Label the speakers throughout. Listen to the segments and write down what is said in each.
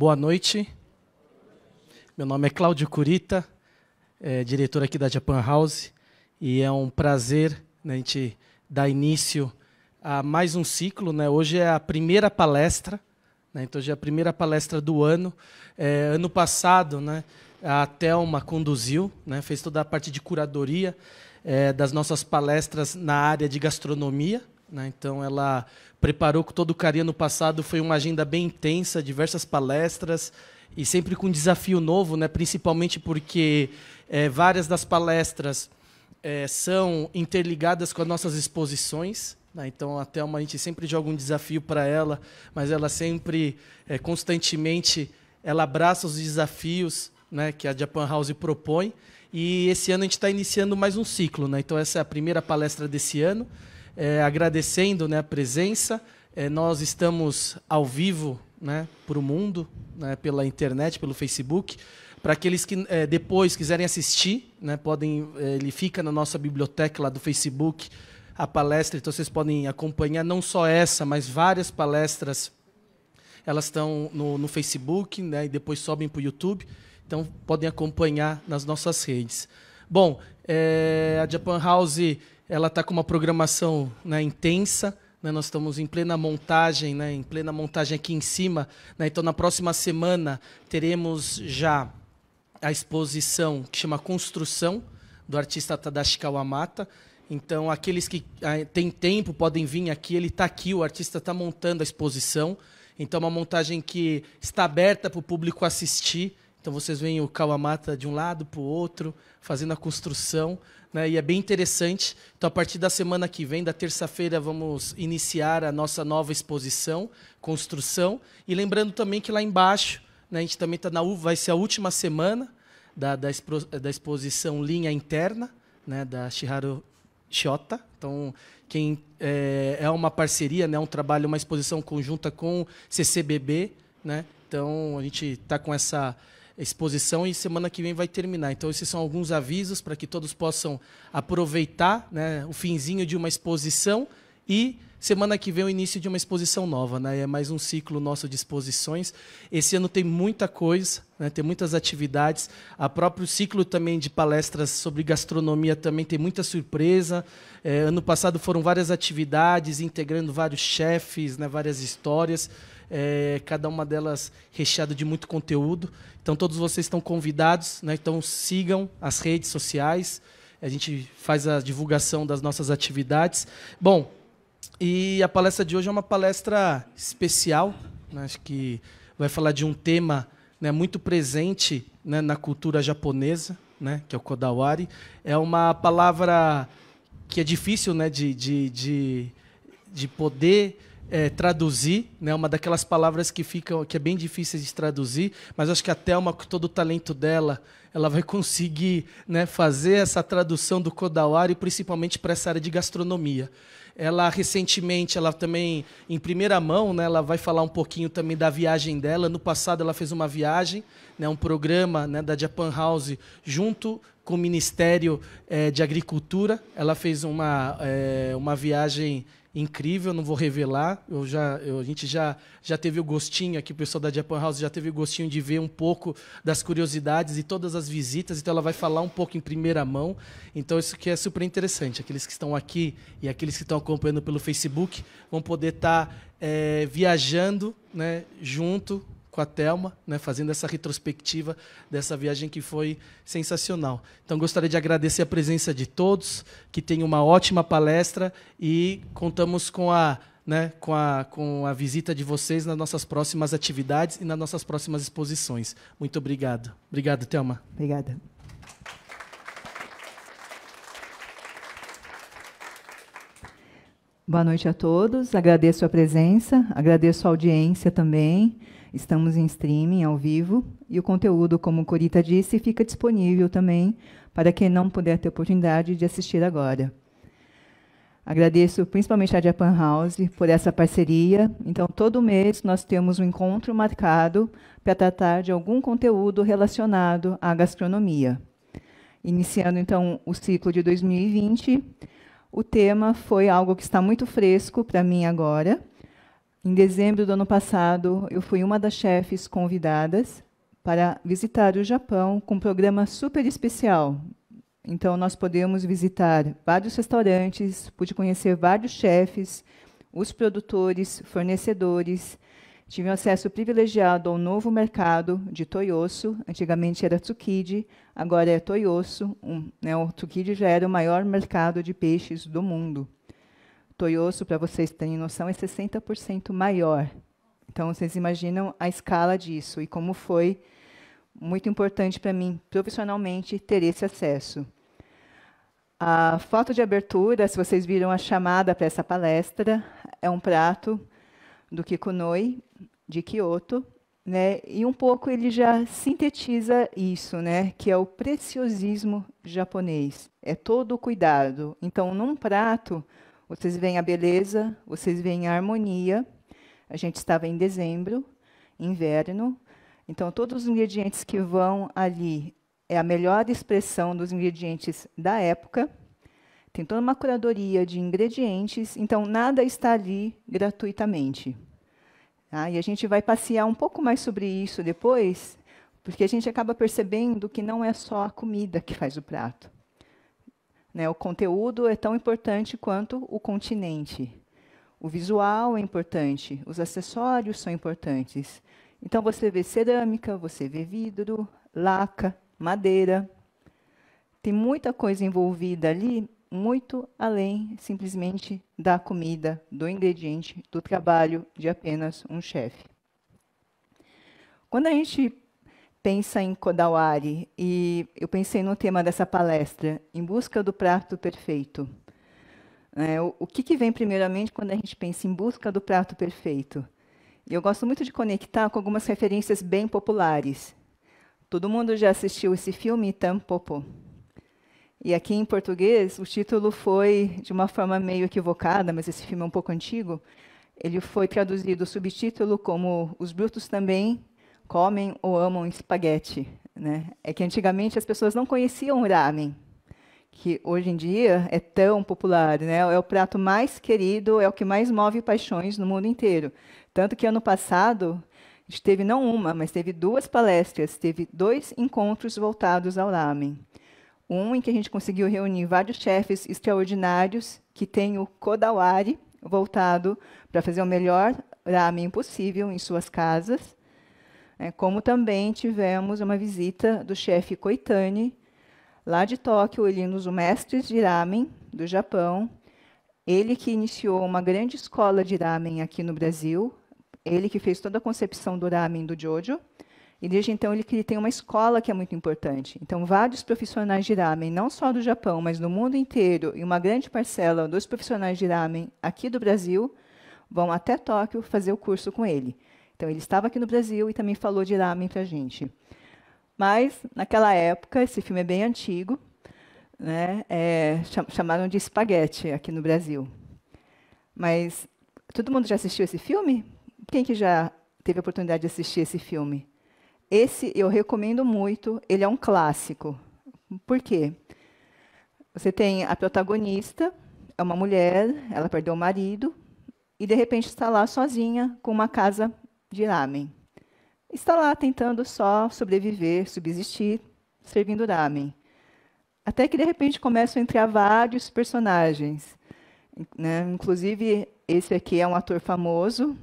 Speaker 1: Boa noite. Meu nome é Cláudio Curita, é diretor aqui da Japan House, e é um prazer né, a gente dar início a mais um ciclo. Né? Hoje é a primeira palestra, né? então hoje é a primeira palestra do ano. É, ano passado, né, a Thelma conduziu, né, fez toda a parte de curadoria é, das nossas palestras na área de gastronomia, né? Então, ela preparou com todo carinho no passado, foi uma agenda bem intensa, diversas palestras e sempre com um desafio novo, né? principalmente porque é, várias das palestras é, são interligadas com as nossas exposições. Né? Então, a Thelma, a gente sempre joga um desafio para ela, mas ela sempre, é, constantemente, ela abraça os desafios né, que a Japan House propõe. E esse ano a gente está iniciando mais um ciclo. Né? Então, essa é a primeira palestra desse ano é, agradecendo né, a presença. É, nós estamos ao vivo né, para o mundo, né, pela internet, pelo Facebook. Para aqueles que é, depois quiserem assistir, né, podem, é, ele fica na nossa biblioteca lá do Facebook, a palestra, então vocês podem acompanhar não só essa, mas várias palestras. Elas estão no, no Facebook né, e depois sobem para o YouTube, então podem acompanhar nas nossas redes. Bom, é, a Japan House ela está com uma programação né, intensa. Né, nós estamos em plena montagem, né, em plena montagem aqui em cima. Né, então, na próxima semana, teremos já a exposição que chama Construção, do artista Tadashi Kawamata. Então, aqueles que ah, têm tempo podem vir aqui. Ele está aqui, o artista está montando a exposição. Então, é uma montagem que está aberta para o público assistir. Então, vocês veem o Kawamata de um lado para o outro, fazendo a construção né? E é bem interessante. Então, a partir da semana que vem, da terça-feira, vamos iniciar a nossa nova exposição, construção. E lembrando também que lá embaixo, né, a gente também está na vai ser a última semana da, da, expo, da exposição linha interna, né? Da Shiharu Shota. Então, quem é, é uma parceria, né? Um trabalho, uma exposição conjunta com CCBB, né? Então, a gente está com essa exposição e semana que vem vai terminar. Então, esses são alguns avisos para que todos possam aproveitar né, o finzinho de uma exposição e semana que vem o início de uma exposição nova. Né? É mais um ciclo nosso de exposições. Esse ano tem muita coisa, né? tem muitas atividades. A próprio ciclo também de palestras sobre gastronomia também tem muita surpresa. É, ano passado foram várias atividades, integrando vários chefes, né? várias histórias é, cada uma delas recheada de muito conteúdo. Então todos vocês estão convidados, né? então sigam as redes sociais, a gente faz a divulgação das nossas atividades. Bom, e a palestra de hoje é uma palestra especial, né? acho que vai falar de um tema né, muito presente né, na cultura japonesa, né, que é o Kodawari. É uma palavra que é difícil né, de, de, de, de poder é, traduzir, né? Uma daquelas palavras que ficam, que é bem difícil de traduzir, mas acho que a Thelma, com todo o talento dela, ela vai conseguir né, fazer essa tradução do Kodawari, principalmente para essa área de gastronomia. Ela recentemente, ela também, em primeira mão, né, ela vai falar um pouquinho também da viagem dela. No passado, ela fez uma viagem, né, um programa né, da Japan House junto com o Ministério é, de Agricultura. Ela fez uma, é, uma viagem incrível, não vou revelar. Eu já, eu, a gente já, já teve o gostinho aqui, o pessoal da Japan House já teve o gostinho de ver um pouco das curiosidades e todas as visitas, então ela vai falar um pouco em primeira mão. Então isso que é super interessante. Aqueles que estão aqui e aqueles que estão acompanhando pelo Facebook vão poder estar tá, é, viajando né, junto com a Telma, né, fazendo essa retrospectiva dessa viagem que foi sensacional. Então gostaria de agradecer a presença de todos, que tenham uma ótima palestra e contamos com a né, com, a, com a visita de vocês nas nossas próximas atividades e nas nossas próximas exposições. Muito obrigado. Obrigado, Thelma. Obrigada.
Speaker 2: Boa noite a todos. Agradeço a presença, agradeço a audiência também. Estamos em streaming ao vivo e o conteúdo, como Corita disse, fica disponível também para quem não puder ter oportunidade de assistir agora. Agradeço principalmente a Japan House por essa parceria. Então, todo mês nós temos um encontro marcado para tratar de algum conteúdo relacionado à gastronomia. Iniciando então o ciclo de 2020, o tema foi algo que está muito fresco para mim agora, em dezembro do ano passado, eu fui uma das chefes convidadas para visitar o Japão com um programa super especial. Então, nós podemos visitar vários restaurantes, pude conhecer vários chefes, os produtores, fornecedores. Tive acesso privilegiado ao novo mercado de Toyosu, antigamente era Tsukiji, agora é Toyosu. Um, né, o Tsukiji já era o maior mercado de peixes do mundo. Toyoso, para vocês terem noção, é 60% maior. Então, vocês imaginam a escala disso e como foi muito importante para mim, profissionalmente, ter esse acesso. A foto de abertura, se vocês viram a chamada para essa palestra, é um prato do Kikunoi, de Kyoto, né? E um pouco ele já sintetiza isso, né? Que é o preciosismo japonês. É todo o cuidado. Então, num prato, vocês veem a beleza, vocês veem a harmonia. A gente estava em dezembro, inverno. Então, todos os ingredientes que vão ali é a melhor expressão dos ingredientes da época. Tem toda uma curadoria de ingredientes, então nada está ali gratuitamente. Ah, e a gente vai passear um pouco mais sobre isso depois, porque a gente acaba percebendo que não é só a comida que faz o prato. Né? O conteúdo é tão importante quanto o continente. O visual é importante, os acessórios são importantes. Então você vê cerâmica, você vê vidro, laca, madeira. Tem muita coisa envolvida ali, muito além simplesmente da comida, do ingrediente, do trabalho de apenas um chefe. Quando a gente pensa em Kodawari e eu pensei no tema dessa palestra, em busca do prato perfeito. É, o, o que, que, vem primeiramente quando a gente pensa em busca do prato perfeito? E eu gosto muito de conectar com algumas referências bem populares. Todo mundo já assistiu esse filme Tampopo. E aqui em português, o título foi de uma forma meio equivocada, mas esse filme é um pouco antigo. Ele foi traduzido o subtítulo como Os Brutos também comem ou amam espaguete. Né? É que antigamente as pessoas não conheciam o ramen, que hoje em dia é tão popular, né? É o prato mais querido, é o que mais move paixões no mundo inteiro. Tanto que ano passado a gente teve não uma, mas teve duas palestras, teve dois encontros voltados ao ramen. Um em que a gente conseguiu reunir vários chefes extraordinários que têm o kodawari voltado para fazer o melhor ramen possível em suas casas. É, como também tivemos uma visita do chefe Koitani, lá de Tóquio, ele nos o mestre de ramen do Japão, ele que iniciou uma grande escola de ramen aqui no Brasil, ele que fez toda a concepção do ramen do Jojo, e desde então ele, ele tem uma escola que é muito importante. Então, vários profissionais de ramen, não só do Japão, mas do mundo inteiro, e uma grande parcela dos profissionais de ramen aqui do Brasil, vão até Tóquio fazer o curso com ele. Então, ele estava aqui no Brasil e também falou de ramen para a gente. Mas, naquela época, esse filme é bem antigo, né? É, chamaram de espaguete aqui no Brasil. Mas, todo mundo já assistiu esse filme? Quem que já teve a oportunidade de assistir esse filme? Esse eu recomendo muito, ele é um clássico. Por quê? Você tem a protagonista, é uma mulher, ela perdeu o marido, e de repente está lá sozinha com uma casa de ramen. Está lá tentando só sobreviver, subsistir, servindo ramen. Até que, de repente, começam a entrar vários personagens. Né? Inclusive, esse aqui é um ator famoso,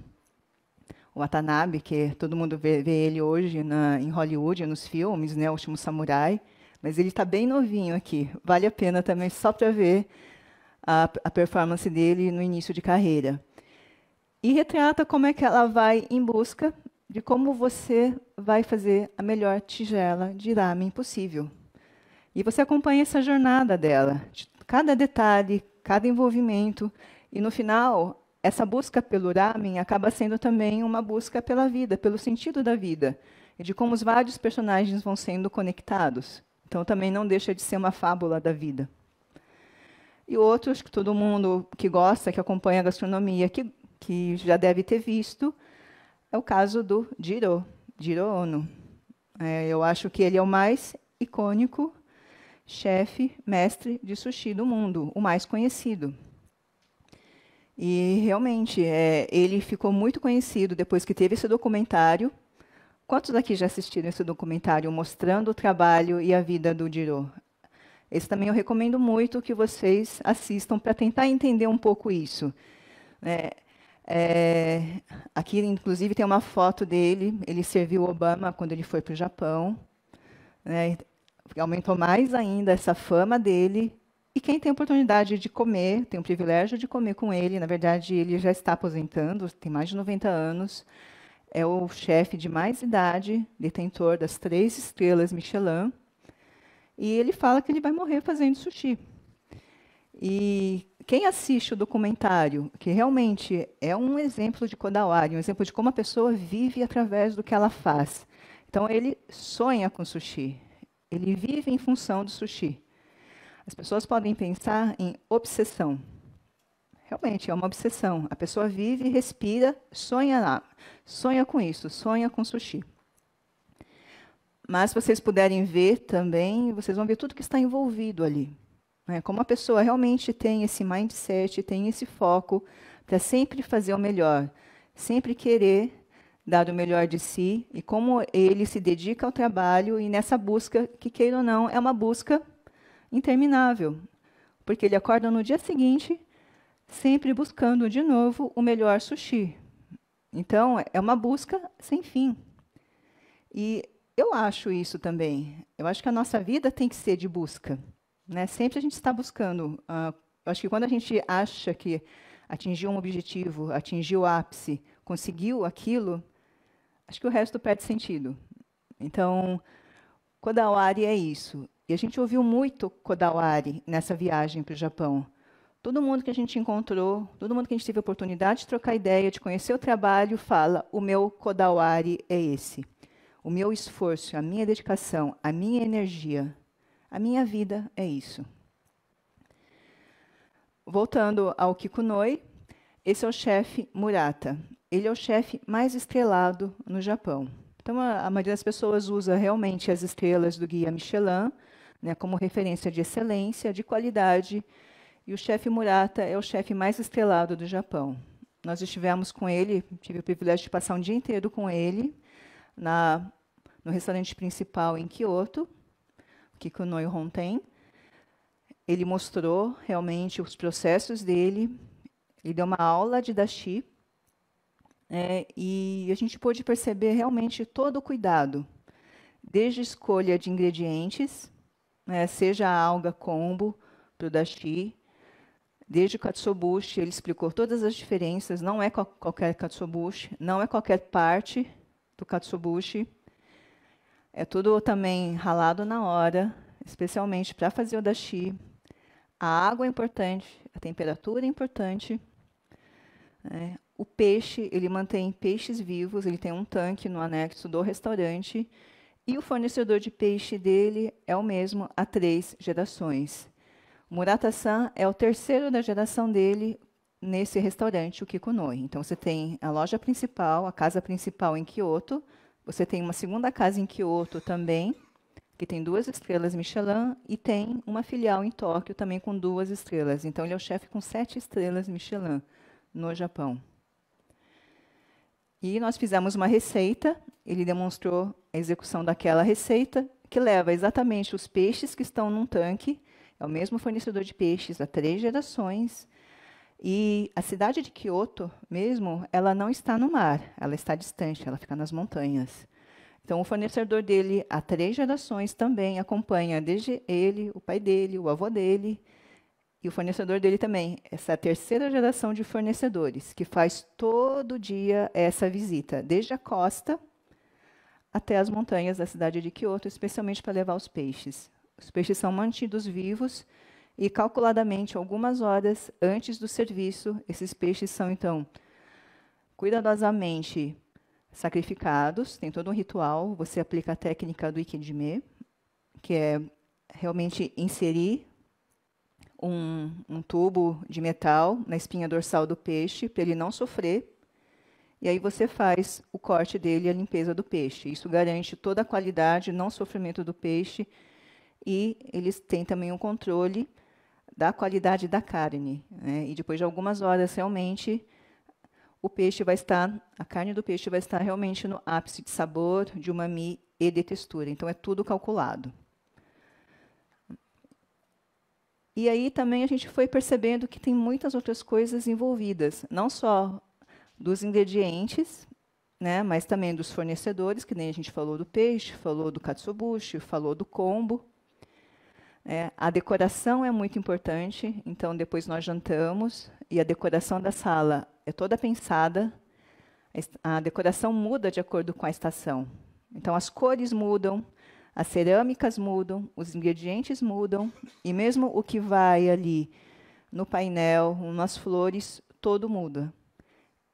Speaker 2: o Watanabe, que todo mundo vê, vê ele hoje na, em Hollywood, nos filmes, né? O Último Samurai. Mas ele está bem novinho aqui. Vale a pena também só para ver a, a performance dele no início de carreira. E retrata como é que ela vai em busca de como você vai fazer a melhor tigela de ramen possível. E você acompanha essa jornada dela, de cada detalhe, cada envolvimento, e no final, essa busca pelo ramen acaba sendo também uma busca pela vida, pelo sentido da vida, e de como os vários personagens vão sendo conectados. Então também não deixa de ser uma fábula da vida. E outros que todo mundo que gosta, que acompanha a gastronomia, que que já deve ter visto, é o caso do Jiro, Jiro Ono. É, eu acho que ele é o mais icônico chefe, mestre de sushi do mundo, o mais conhecido. E realmente, é, ele ficou muito conhecido depois que teve esse documentário. Quantos daqui já assistiram esse documentário mostrando o trabalho e a vida do Jiro? Esse também eu recomendo muito que vocês assistam para tentar entender um pouco isso. É, é, aqui, inclusive, tem uma foto dele. Ele serviu Obama quando ele foi para o Japão. Né? Aumentou mais ainda essa fama dele. E quem tem oportunidade de comer, tem o privilégio de comer com ele, na verdade, ele já está aposentando, tem mais de 90 anos, é o chefe de mais idade, detentor das três estrelas Michelin. E ele fala que ele vai morrer fazendo sushi. E quem assiste o documentário, que realmente é um exemplo de Kodawari, um exemplo de como a pessoa vive através do que ela faz. Então, ele sonha com sushi. Ele vive em função do sushi. As pessoas podem pensar em obsessão. Realmente, é uma obsessão. A pessoa vive, respira, sonha lá. Sonha com isso, sonha com sushi. Mas, se vocês puderem ver também, vocês vão ver tudo que está envolvido ali. Né? Como a pessoa realmente tem esse mindset, tem esse foco para sempre fazer o melhor, sempre querer dar o melhor de si e como ele se dedica ao trabalho e nessa busca, que queira ou não, é uma busca interminável, porque ele acorda no dia seguinte sempre buscando de novo o melhor sushi. Então, é uma busca sem fim. E eu acho isso também. Eu acho que a nossa vida tem que ser de busca. Né? Sempre a gente está buscando. Uh, acho que quando a gente acha que atingiu um objetivo, atingiu o ápice, conseguiu aquilo, acho que o resto perde sentido. Então, Kodawari é isso. E a gente ouviu muito Kodawari nessa viagem para o Japão. Todo mundo que a gente encontrou, todo mundo que a gente teve a oportunidade de trocar ideia, de conhecer o trabalho, fala: o meu Kodawari é esse. O meu esforço, a minha dedicação, a minha energia a minha vida é isso. Voltando ao Kikunoi, esse é o chefe Murata. Ele é o chefe mais estrelado no Japão. Então, a, a maioria das pessoas usa realmente as estrelas do guia Michelin né, como referência de excelência, de qualidade. E o chefe Murata é o chefe mais estrelado do Japão. Nós estivemos com ele, tive o privilégio de passar um dia inteiro com ele na, no restaurante principal em Kyoto, que o Hon tem. Ele mostrou realmente os processos dele, ele deu uma aula de Dashi, é, e a gente pôde perceber realmente todo o cuidado, desde escolha de ingredientes, né, seja a alga combo para o Dashi, Desde o katsuobushi, ele explicou todas as diferenças. Não é qualquer katsuobushi, não é qualquer parte do katsuobushi. É tudo também ralado na hora, especialmente para fazer o dashi. A água é importante, a temperatura é importante. Né? O peixe, ele mantém peixes vivos, ele tem um tanque no anexo do restaurante. E o fornecedor de peixe dele é o mesmo há três gerações. Murata-san é o terceiro da geração dele nesse restaurante, o Kikunoi. Então, você tem a loja principal, a casa principal em Kyoto, você tem uma segunda casa em Kyoto também, que tem duas estrelas Michelin, e tem uma filial em Tóquio também com duas estrelas. Então, ele é o chefe com sete estrelas Michelin no Japão. E nós fizemos uma receita, ele demonstrou a execução daquela receita, que leva exatamente os peixes que estão num tanque, é o mesmo fornecedor de peixes há três gerações, e a cidade de Kyoto, mesmo, ela não está no mar, ela está distante, ela fica nas montanhas. Então, o fornecedor dele, há três gerações, também acompanha, desde ele, o pai dele, o avô dele, e o fornecedor dele também, essa é terceira geração de fornecedores, que faz todo dia essa visita, desde a costa até as montanhas da cidade de Kyoto, especialmente para levar os peixes. Os peixes são mantidos vivos e calculadamente algumas horas antes do serviço, esses peixes são então cuidadosamente sacrificados, tem todo um ritual, você aplica a técnica do ikidime, que é realmente inserir um, um tubo de metal na espinha dorsal do peixe para ele não sofrer, e aí você faz o corte dele e a limpeza do peixe. Isso garante toda a qualidade, não sofrimento do peixe, e eles têm também um controle da qualidade da carne. Né? E depois de algumas horas, realmente, o peixe vai estar, a carne do peixe vai estar realmente no ápice de sabor, de umami e de textura. Então, é tudo calculado. E aí também a gente foi percebendo que tem muitas outras coisas envolvidas, não só dos ingredientes, né, mas também dos fornecedores, que nem a gente falou do peixe, falou do katsubushi, falou do combo, é, a decoração é muito importante, então depois nós jantamos e a decoração da sala é toda pensada. A decoração muda de acordo com a estação. Então as cores mudam, as cerâmicas mudam, os ingredientes mudam e mesmo o que vai ali no painel, nas flores, todo muda.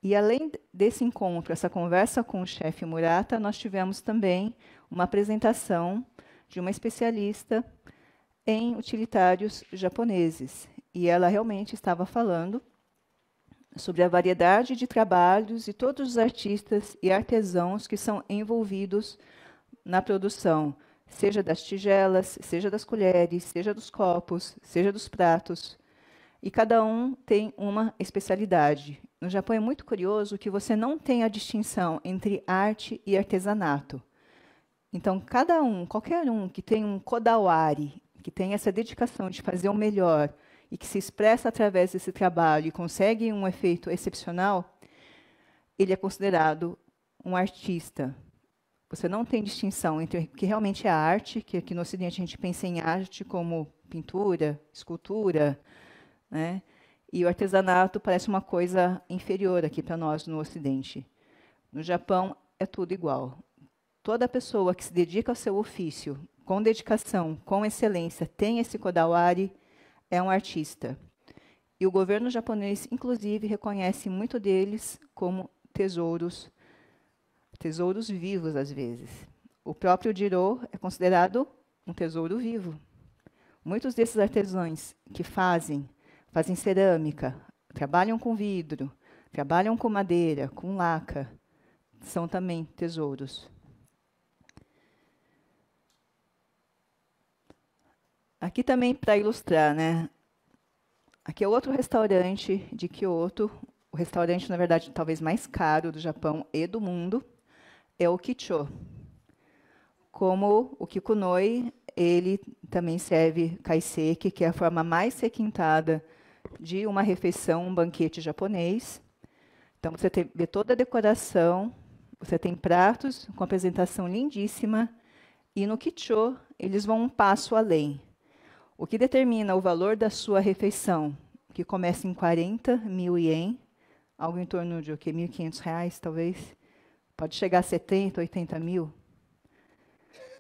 Speaker 2: E além desse encontro, essa conversa com o chefe Murata, nós tivemos também uma apresentação de uma especialista em utilitários japoneses. E ela realmente estava falando sobre a variedade de trabalhos e todos os artistas e artesãos que são envolvidos na produção, seja das tigelas, seja das colheres, seja dos copos, seja dos pratos. E cada um tem uma especialidade. No Japão é muito curioso que você não tem a distinção entre arte e artesanato. Então, cada um, qualquer um que tem um kodawari, que tem essa dedicação de fazer o melhor e que se expressa através desse trabalho e consegue um efeito excepcional, ele é considerado um artista. Você não tem distinção entre o que realmente é arte, que aqui no Ocidente a gente pensa em arte como pintura, escultura, né? e o artesanato parece uma coisa inferior aqui para nós no Ocidente. No Japão é tudo igual. Toda pessoa que se dedica ao seu ofício com dedicação, com excelência, tem esse Kodawari, é um artista. E o governo japonês, inclusive, reconhece muito deles como tesouros, tesouros vivos, às vezes. O próprio Jiro é considerado um tesouro vivo. Muitos desses artesãos que fazem, fazem cerâmica, trabalham com vidro, trabalham com madeira, com laca, são também tesouros. Aqui também para ilustrar, né? Aqui é outro restaurante de Kyoto, o restaurante, na verdade, talvez mais caro do Japão e do mundo, é o Kicho. Como o Kikunoi, ele também serve kaiseki, que é a forma mais requintada de uma refeição, um banquete japonês. Então, você tem, vê toda a decoração, você tem pratos com apresentação lindíssima, e no Kicho, eles vão um passo além. O que determina o valor da sua refeição, que começa em 40 mil ien, algo em torno de o que, 1.500 reais, talvez, pode chegar a 70, 80 mil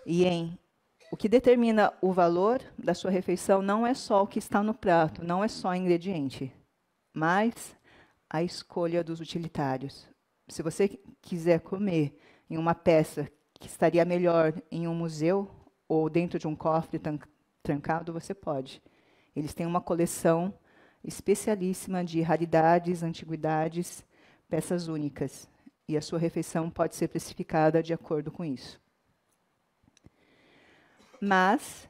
Speaker 2: ien. O que determina o valor da sua refeição não é só o que está no prato, não é só o ingrediente, mas a escolha dos utilitários. Se você quiser comer em uma peça que estaria melhor em um museu ou dentro de um cofre trancado, você pode. Eles têm uma coleção especialíssima de raridades, antiguidades, peças únicas. E a sua refeição pode ser precificada de acordo com isso. Mas,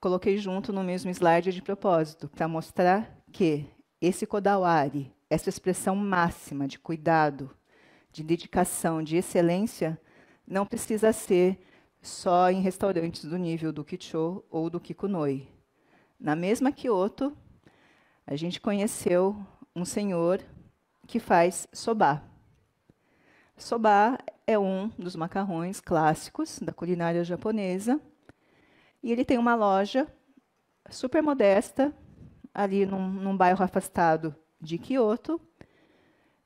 Speaker 2: coloquei junto no mesmo slide de propósito, para mostrar que esse kodawari, essa expressão máxima de cuidado, de dedicação, de excelência, não precisa ser só em restaurantes do nível do Kicho ou do Kikunoi. Na mesma Kyoto, a gente conheceu um senhor que faz soba. Soba é um dos macarrões clássicos da culinária japonesa. E ele tem uma loja super modesta, ali num, num bairro afastado de Kyoto.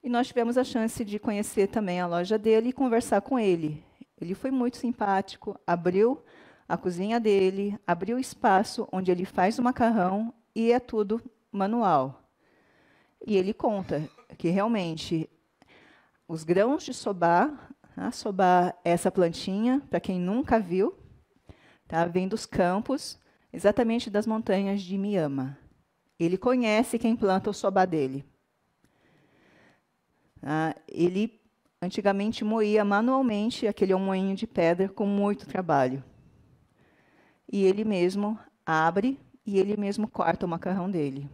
Speaker 2: E nós tivemos a chance de conhecer também a loja dele e conversar com ele. Ele foi muito simpático, abriu a cozinha dele, abriu o espaço onde ele faz o macarrão e é tudo manual. E ele conta que realmente os grãos de sobá, a né, sobá é essa plantinha, para quem nunca viu, tá, vem dos campos, exatamente das montanhas de Miama. Ele conhece quem planta o sobá dele. Ah, ele Antigamente moía manualmente aquele moinho de pedra com muito trabalho. E ele mesmo abre e ele mesmo corta o macarrão dele.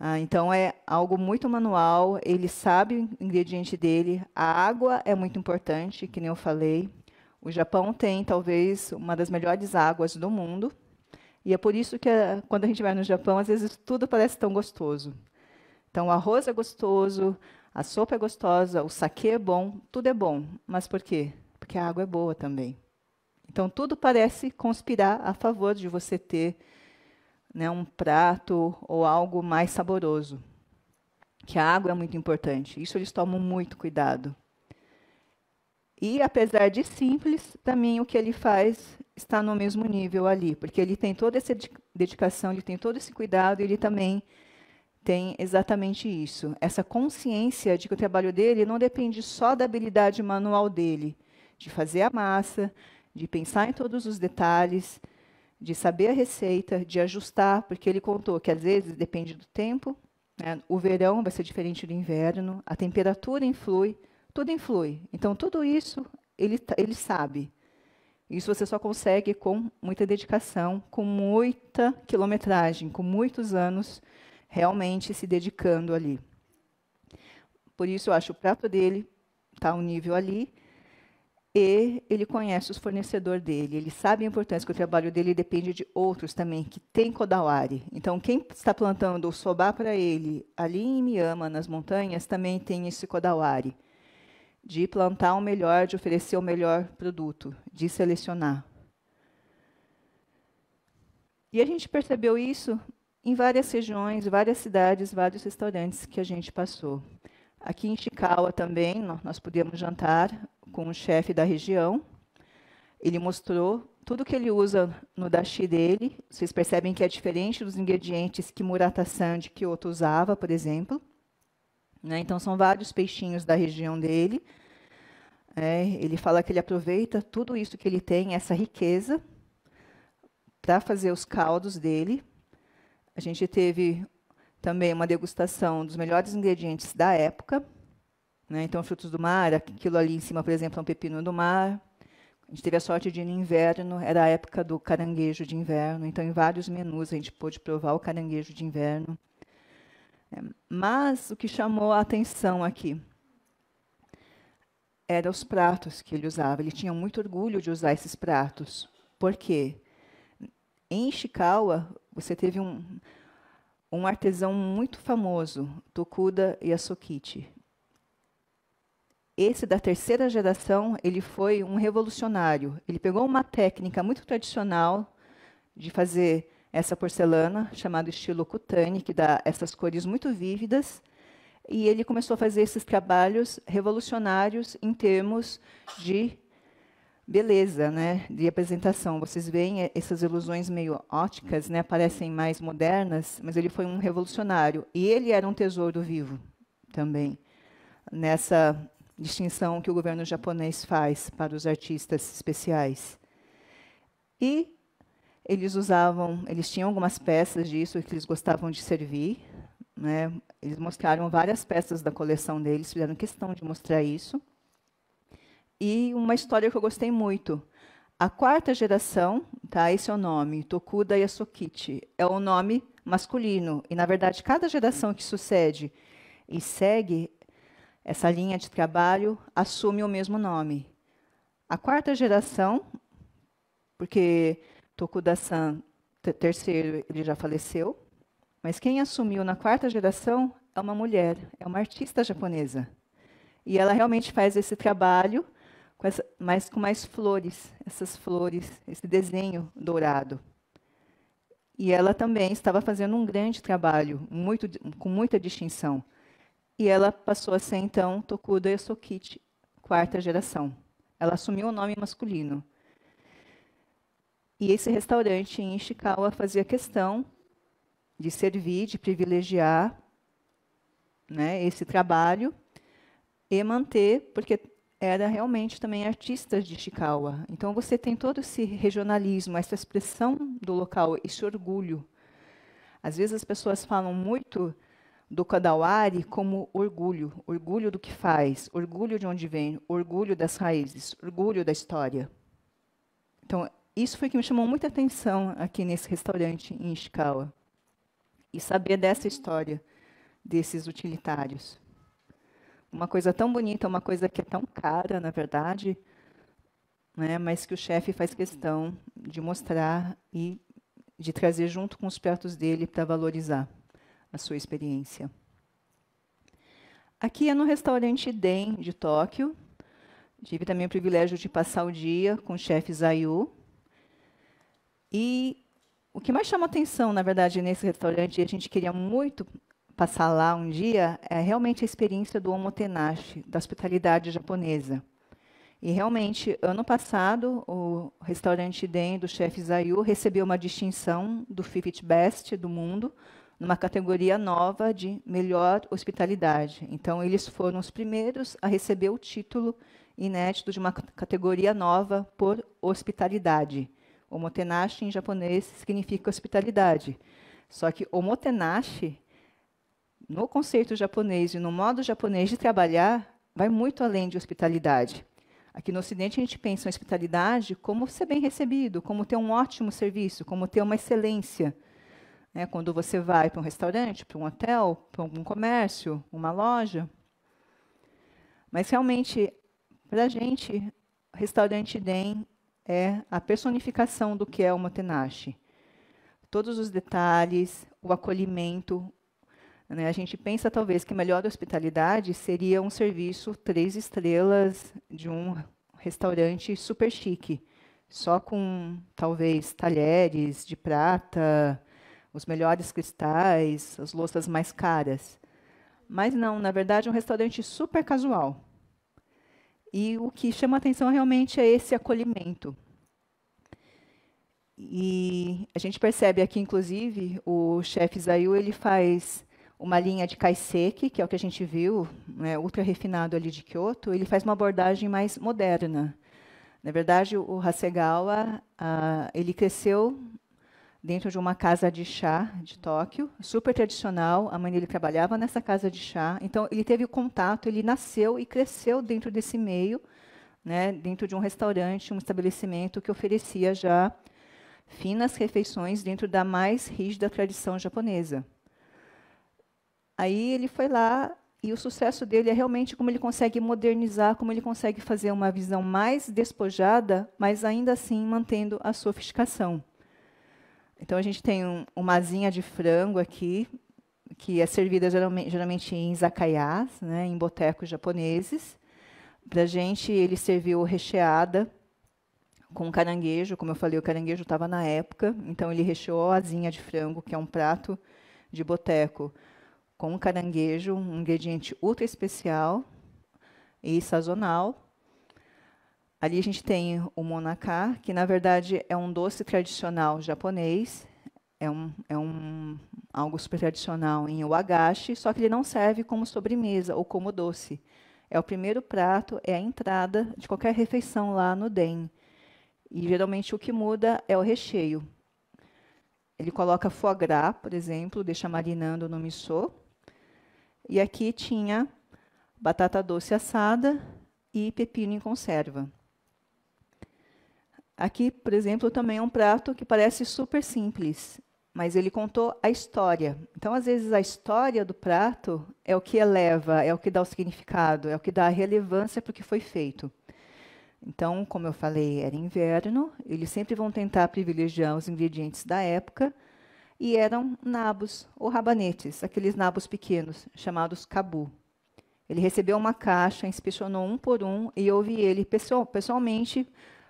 Speaker 2: Ah, então é algo muito manual, ele sabe o ingrediente dele, a água é muito importante, que nem eu falei. O Japão tem talvez uma das melhores águas do mundo, e é por isso que eh, quando a gente vai no Japão, às vezes tudo parece tão gostoso. Então o arroz é gostoso, a sopa é gostosa, o saquê é bom, tudo é bom. Mas por quê? Porque a água é boa também. Então, tudo parece conspirar a favor de você ter né, um prato ou algo mais saboroso. Que a água é muito importante. Isso eles tomam muito cuidado. E apesar de simples, também o que ele faz está no mesmo nível ali, porque ele tem toda essa dedicação, ele tem todo esse cuidado, ele também tem exatamente isso, essa consciência de que o trabalho dele não depende só da habilidade manual dele, de fazer a massa, de pensar em todos os detalhes, de saber a receita, de ajustar, porque ele contou que às vezes depende do tempo, né? o verão vai ser diferente do inverno, a temperatura influi, tudo influi. Então, tudo isso ele, tá, ele sabe. Isso você só consegue com muita dedicação, com muita quilometragem, com muitos anos realmente se dedicando ali. Por isso, eu acho o prato dele está um nível ali, e ele conhece os fornecedores dele, ele sabe a importância que o trabalho dele depende de outros também, que tem Kodawari. Então, quem está plantando o soba para ele ali em Miyama, nas montanhas, também tem esse Kodawari, de plantar o melhor, de oferecer o melhor produto, de selecionar. E a gente percebeu isso em várias regiões, várias cidades, vários restaurantes que a gente passou. Aqui em Chicago também, nós podíamos jantar com o chefe da região. Ele mostrou tudo que ele usa no dashi dele. Vocês percebem que é diferente dos ingredientes que Murata-san de Kyoto usava, por exemplo. Né? Então, são vários peixinhos da região dele. É, ele fala que ele aproveita tudo isso que ele tem, essa riqueza, para fazer os caldos dele, a gente teve também uma degustação dos melhores ingredientes da época. Né? Então, frutos do mar, aquilo ali em cima, por exemplo, é um pepino do mar. A gente teve a sorte de ir no inverno, era a época do caranguejo de inverno, então em vários menus a gente pôde provar o caranguejo de inverno. É, mas o que chamou a atenção aqui eram os pratos que ele usava. Ele tinha muito orgulho de usar esses pratos. Por quê? Em Ishikawa, você teve um, um artesão muito famoso, Tokuda Yasukichi. Esse da terceira geração, ele foi um revolucionário. Ele pegou uma técnica muito tradicional de fazer essa porcelana, chamado estilo cutane, que dá essas cores muito vívidas, e ele começou a fazer esses trabalhos revolucionários em termos de beleza né, de apresentação. Vocês veem eh, essas ilusões meio óticas, né, parecem mais modernas, mas ele foi um revolucionário. E ele era um tesouro vivo também, nessa distinção que o governo japonês faz para os artistas especiais. E eles usavam, eles tinham algumas peças disso que eles gostavam de servir. Né? Eles mostraram várias peças da coleção deles, fizeram questão de mostrar isso e uma história que eu gostei muito. A quarta geração, tá? Esse é o nome, Tokuda Yasukichi. É o nome masculino. E, na verdade, cada geração que sucede e segue essa linha de trabalho assume o mesmo nome. A quarta geração, porque Tokuda-san, terceiro, ele já faleceu, mas quem assumiu na quarta geração é uma mulher, é uma artista japonesa. E ela realmente faz esse trabalho mas, com mais flores, essas flores, esse desenho dourado. E ela também estava fazendo um grande trabalho, muito, com muita distinção. E ela passou a ser, então, Tokuda Yosokichi, quarta geração. Ela assumiu o nome masculino. E esse restaurante em Ishikawa fazia questão de servir, de privilegiar né, esse trabalho e manter, porque era realmente também artista de Chikawa. Então você tem todo esse regionalismo, essa expressão do local, esse orgulho. Às vezes as pessoas falam muito do Kadawari como orgulho, orgulho do que faz, orgulho de onde vem, orgulho das raízes, orgulho da história. Então, isso foi que me chamou muita atenção aqui nesse restaurante em Ishikawa. E saber dessa história desses utilitários. Uma coisa tão bonita, uma coisa que é tão cara, na verdade, né, mas que o chefe faz questão de mostrar e de trazer junto com os pratos dele para valorizar a sua experiência. Aqui é no restaurante Den de Tóquio. Tive também o privilégio de passar o dia com o chefe Zayu. E o que mais chama atenção, na verdade, nesse restaurante, e a gente queria muito passar lá um dia, é realmente a experiência do omotenashi, da hospitalidade japonesa. E realmente, ano passado, o restaurante Den do chefe Zayu recebeu uma distinção do 50 Best do mundo, numa categoria nova de melhor hospitalidade. Então, eles foram os primeiros a receber o título inédito de uma categoria nova por hospitalidade. Omotenashi em japonês significa hospitalidade. Só que omotenashi no conceito japonês e no modo japonês de trabalhar, vai muito além de hospitalidade. Aqui no Ocidente, a gente pensa em hospitalidade como ser bem recebido, como ter um ótimo serviço, como ter uma excelência. É, quando você vai para um restaurante, para um hotel, para algum comércio, uma loja. Mas realmente, para a gente, restaurante Den é a personificação do que é o Motenashi. Todos os detalhes, o acolhimento, né? A gente pensa talvez que melhor hospitalidade seria um serviço três estrelas de um restaurante super chique, só com talvez talheres de prata, os melhores cristais, as louças mais caras. Mas não, na verdade, é um restaurante super casual. E o que chama atenção realmente é esse acolhimento. E a gente percebe aqui, inclusive, o chefe Zayu ele faz uma linha de kaiseki, que é o que a gente viu, né, ultra refinado ali de Kyoto, ele faz uma abordagem mais moderna. Na verdade, o Hasegawa, ah, ele cresceu dentro de uma casa de chá de Tóquio, super tradicional. A mãe dele trabalhava nessa casa de chá. Então, ele teve o contato, ele nasceu e cresceu dentro desse meio, né, dentro de um restaurante, um estabelecimento que oferecia já finas refeições dentro da mais rígida tradição japonesa. Aí ele foi lá e o sucesso dele é realmente como ele consegue modernizar, como ele consegue fazer uma visão mais despojada, mas ainda assim mantendo a sofisticação. Então a gente tem um, uma asinha de frango aqui, que é servida geralmente, geralmente em izakayas, né, em botecos japoneses. Para a gente ele serviu recheada com caranguejo, como eu falei, o caranguejo estava na época, então ele recheou a asinha de frango, que é um prato de boteco com o caranguejo, um ingrediente ultra especial e sazonal. Ali a gente tem o monaká, que na verdade é um doce tradicional japonês, é um, é um algo super tradicional em wagashi, só que ele não serve como sobremesa ou como doce. É o primeiro prato, é a entrada de qualquer refeição lá no den. E geralmente o que muda é o recheio. Ele coloca foie gras, por exemplo, deixa marinando no missô, e aqui tinha batata doce assada e pepino em conserva. Aqui, por exemplo, também é um prato que parece super simples, mas ele contou a história. Então, às vezes, a história do prato é o que eleva, é o que dá o significado, é o que dá a relevância para o que foi feito. Então, como eu falei, era inverno, eles sempre vão tentar privilegiar os ingredientes da época, e eram nabos ou rabanetes, aqueles nabos pequenos, chamados cabu. Ele recebeu uma caixa, inspecionou um por um e ouvi ele pessoalmente.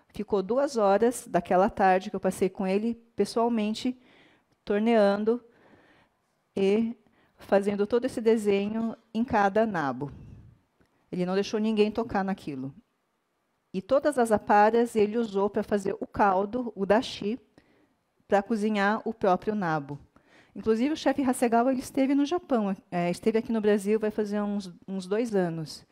Speaker 2: Ficou duas horas daquela tarde que eu passei com ele pessoalmente, torneando e fazendo todo esse desenho em cada nabo. Ele não deixou ninguém tocar naquilo. E todas as aparas ele usou para fazer o caldo, o dashi, para cozinhar o próprio nabo. Inclusive, o chefe Hasegawa ele esteve no Japão, é, esteve aqui no Brasil, vai fazer uns, uns dois anos.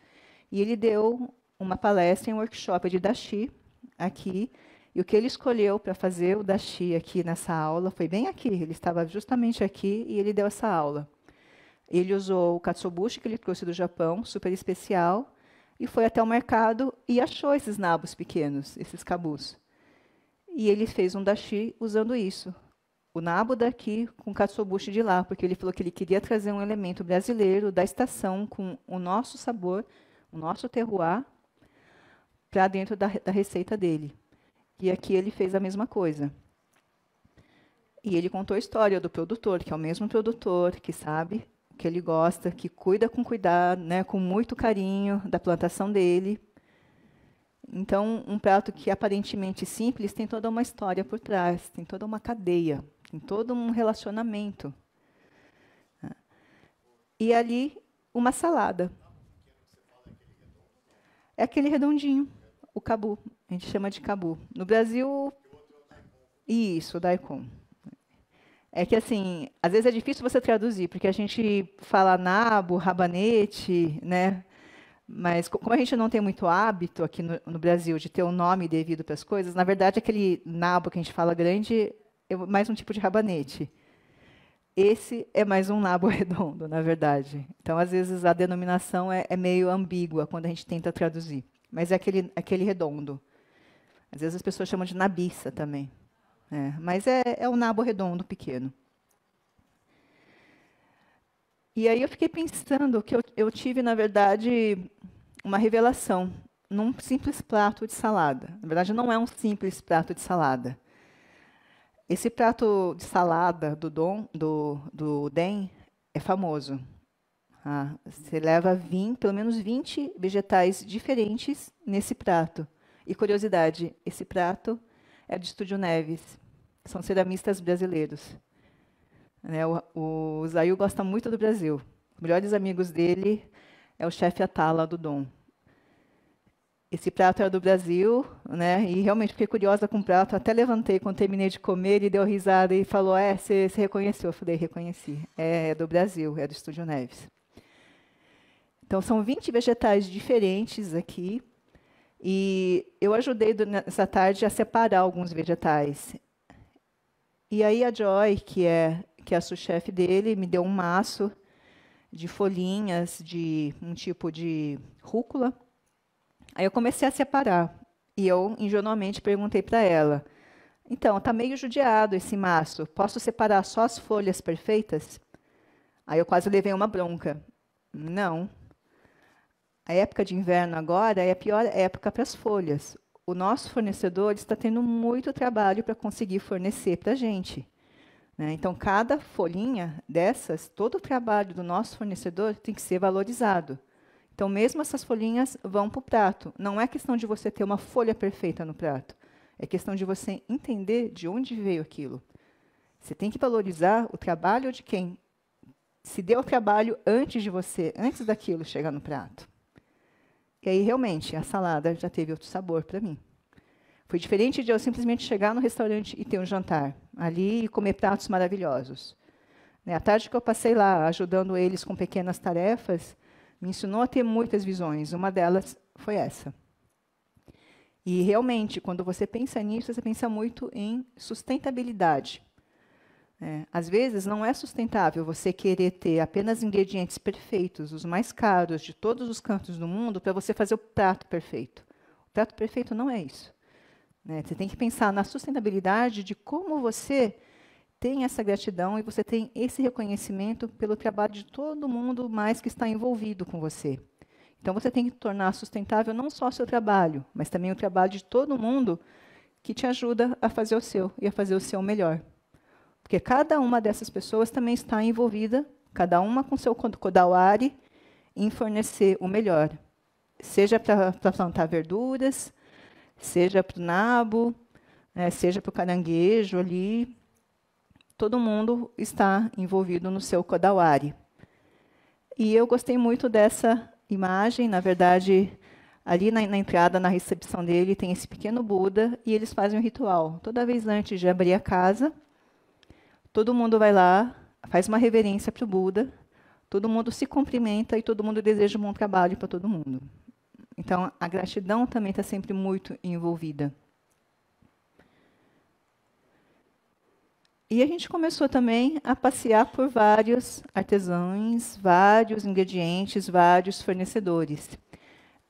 Speaker 2: E ele deu uma palestra em um workshop de dashi aqui. E o que ele escolheu para fazer o dashi aqui nessa aula foi bem aqui. Ele estava justamente aqui e ele deu essa aula. Ele usou o katsubushi que ele trouxe do Japão, super especial, e foi até o mercado e achou esses nabos pequenos, esses cabus e ele fez um dashi usando isso. O nabo daqui com katsuobushi de lá, porque ele falou que ele queria trazer um elemento brasileiro da estação com o nosso sabor, o nosso terroir, para dentro da, da receita dele. E aqui ele fez a mesma coisa. E ele contou a história do produtor, que é o mesmo produtor, que sabe que ele gosta, que cuida com cuidado, né, com muito carinho da plantação dele, então, um prato que é aparentemente simples tem toda uma história por trás, tem toda uma cadeia, tem todo um relacionamento. Ah. E ali, uma salada. É aquele redondinho, o cabu. A gente chama de cabu. No Brasil. Isso, o daikon. É que, assim, às vezes é difícil você traduzir, porque a gente fala nabo, rabanete, né? Mas como a gente não tem muito hábito aqui no, no Brasil de ter um nome devido para as coisas, na verdade aquele nabo que a gente fala grande é mais um tipo de rabanete. Esse é mais um nabo redondo, na verdade. Então, às vezes, a denominação é, é meio ambígua quando a gente tenta traduzir. Mas é aquele, aquele redondo. Às vezes as pessoas chamam de nabiça também. É, mas é, é um nabo redondo pequeno. E aí eu fiquei pensando que eu, eu tive, na verdade, uma revelação num simples prato de salada. Na verdade, não é um simples prato de salada. Esse prato de salada do Dom, do, do DEM é famoso. Ah, você leva 20, pelo menos 20 vegetais diferentes nesse prato. E curiosidade, esse prato é de Estúdio Neves. São ceramistas brasileiros. Né? O, o Zayu gosta muito do Brasil. Os melhores amigos dele é o chefe Atala do Dom. Esse prato é do Brasil, né? E realmente fiquei curiosa com o prato. Até levantei quando terminei de comer, ele deu risada e falou: "É, você reconheceu?" Eu falei: "Reconheci. É, é do Brasil, é do Estúdio Neves." Então são 20 vegetais diferentes aqui. E eu ajudei nessa tarde a separar alguns vegetais. E aí a Joy, que é que é a sous-chefe dele, me deu um maço de folhinhas de um tipo de rúcula. Aí eu comecei a separar. E eu ingenuamente perguntei para ela: "Então, está meio judiado esse maço. Posso separar só as folhas perfeitas?" Aí eu quase levei uma bronca. Não. A época de inverno agora é a pior época para as folhas. O nosso fornecedor está tendo muito trabalho para conseguir fornecer para a gente. Né? Então, cada folhinha dessas, todo o trabalho do nosso fornecedor tem que ser valorizado. Então, mesmo essas folhinhas vão para o prato. Não é questão de você ter uma folha perfeita no prato. É questão de você entender de onde veio aquilo. Você tem que valorizar o trabalho de quem se deu o trabalho antes de você, antes daquilo chegar no prato. E aí, realmente, a salada já teve outro sabor para mim. Foi diferente de eu simplesmente chegar no restaurante e ter um jantar ali e comer pratos maravilhosos. Né, a tarde que eu passei lá ajudando eles com pequenas tarefas me ensinou a ter muitas visões. Uma delas foi essa. E realmente, quando você pensa nisso, você pensa muito em sustentabilidade. É, às vezes, não é sustentável você querer ter apenas ingredientes perfeitos, os mais caros de todos os cantos do mundo, para você fazer o prato perfeito. O prato perfeito não é isso. Né? Você tem que pensar na sustentabilidade de como você tem essa gratidão e você tem esse reconhecimento pelo trabalho de todo mundo mais que está envolvido com você. Então você tem que tornar sustentável não só o seu trabalho, mas também o trabalho de todo mundo que te ajuda a fazer o seu e a fazer o seu melhor. Porque cada uma dessas pessoas também está envolvida, cada uma com seu kodawari, em fornecer o melhor. Seja para plantar verduras, seja para o nabo, é, seja para o caranguejo ali. Todo mundo está envolvido no seu kodawari. E eu gostei muito dessa imagem, na verdade, ali na, na, entrada, na recepção dele, tem esse pequeno Buda e eles fazem um ritual. Toda vez antes de abrir a casa, todo mundo vai lá, faz uma reverência para o Buda, todo mundo se cumprimenta e todo mundo deseja um bom trabalho para todo mundo. Então, a gratidão também está sempre muito envolvida. E a gente começou também a passear por vários artesãos, vários ingredientes, vários fornecedores.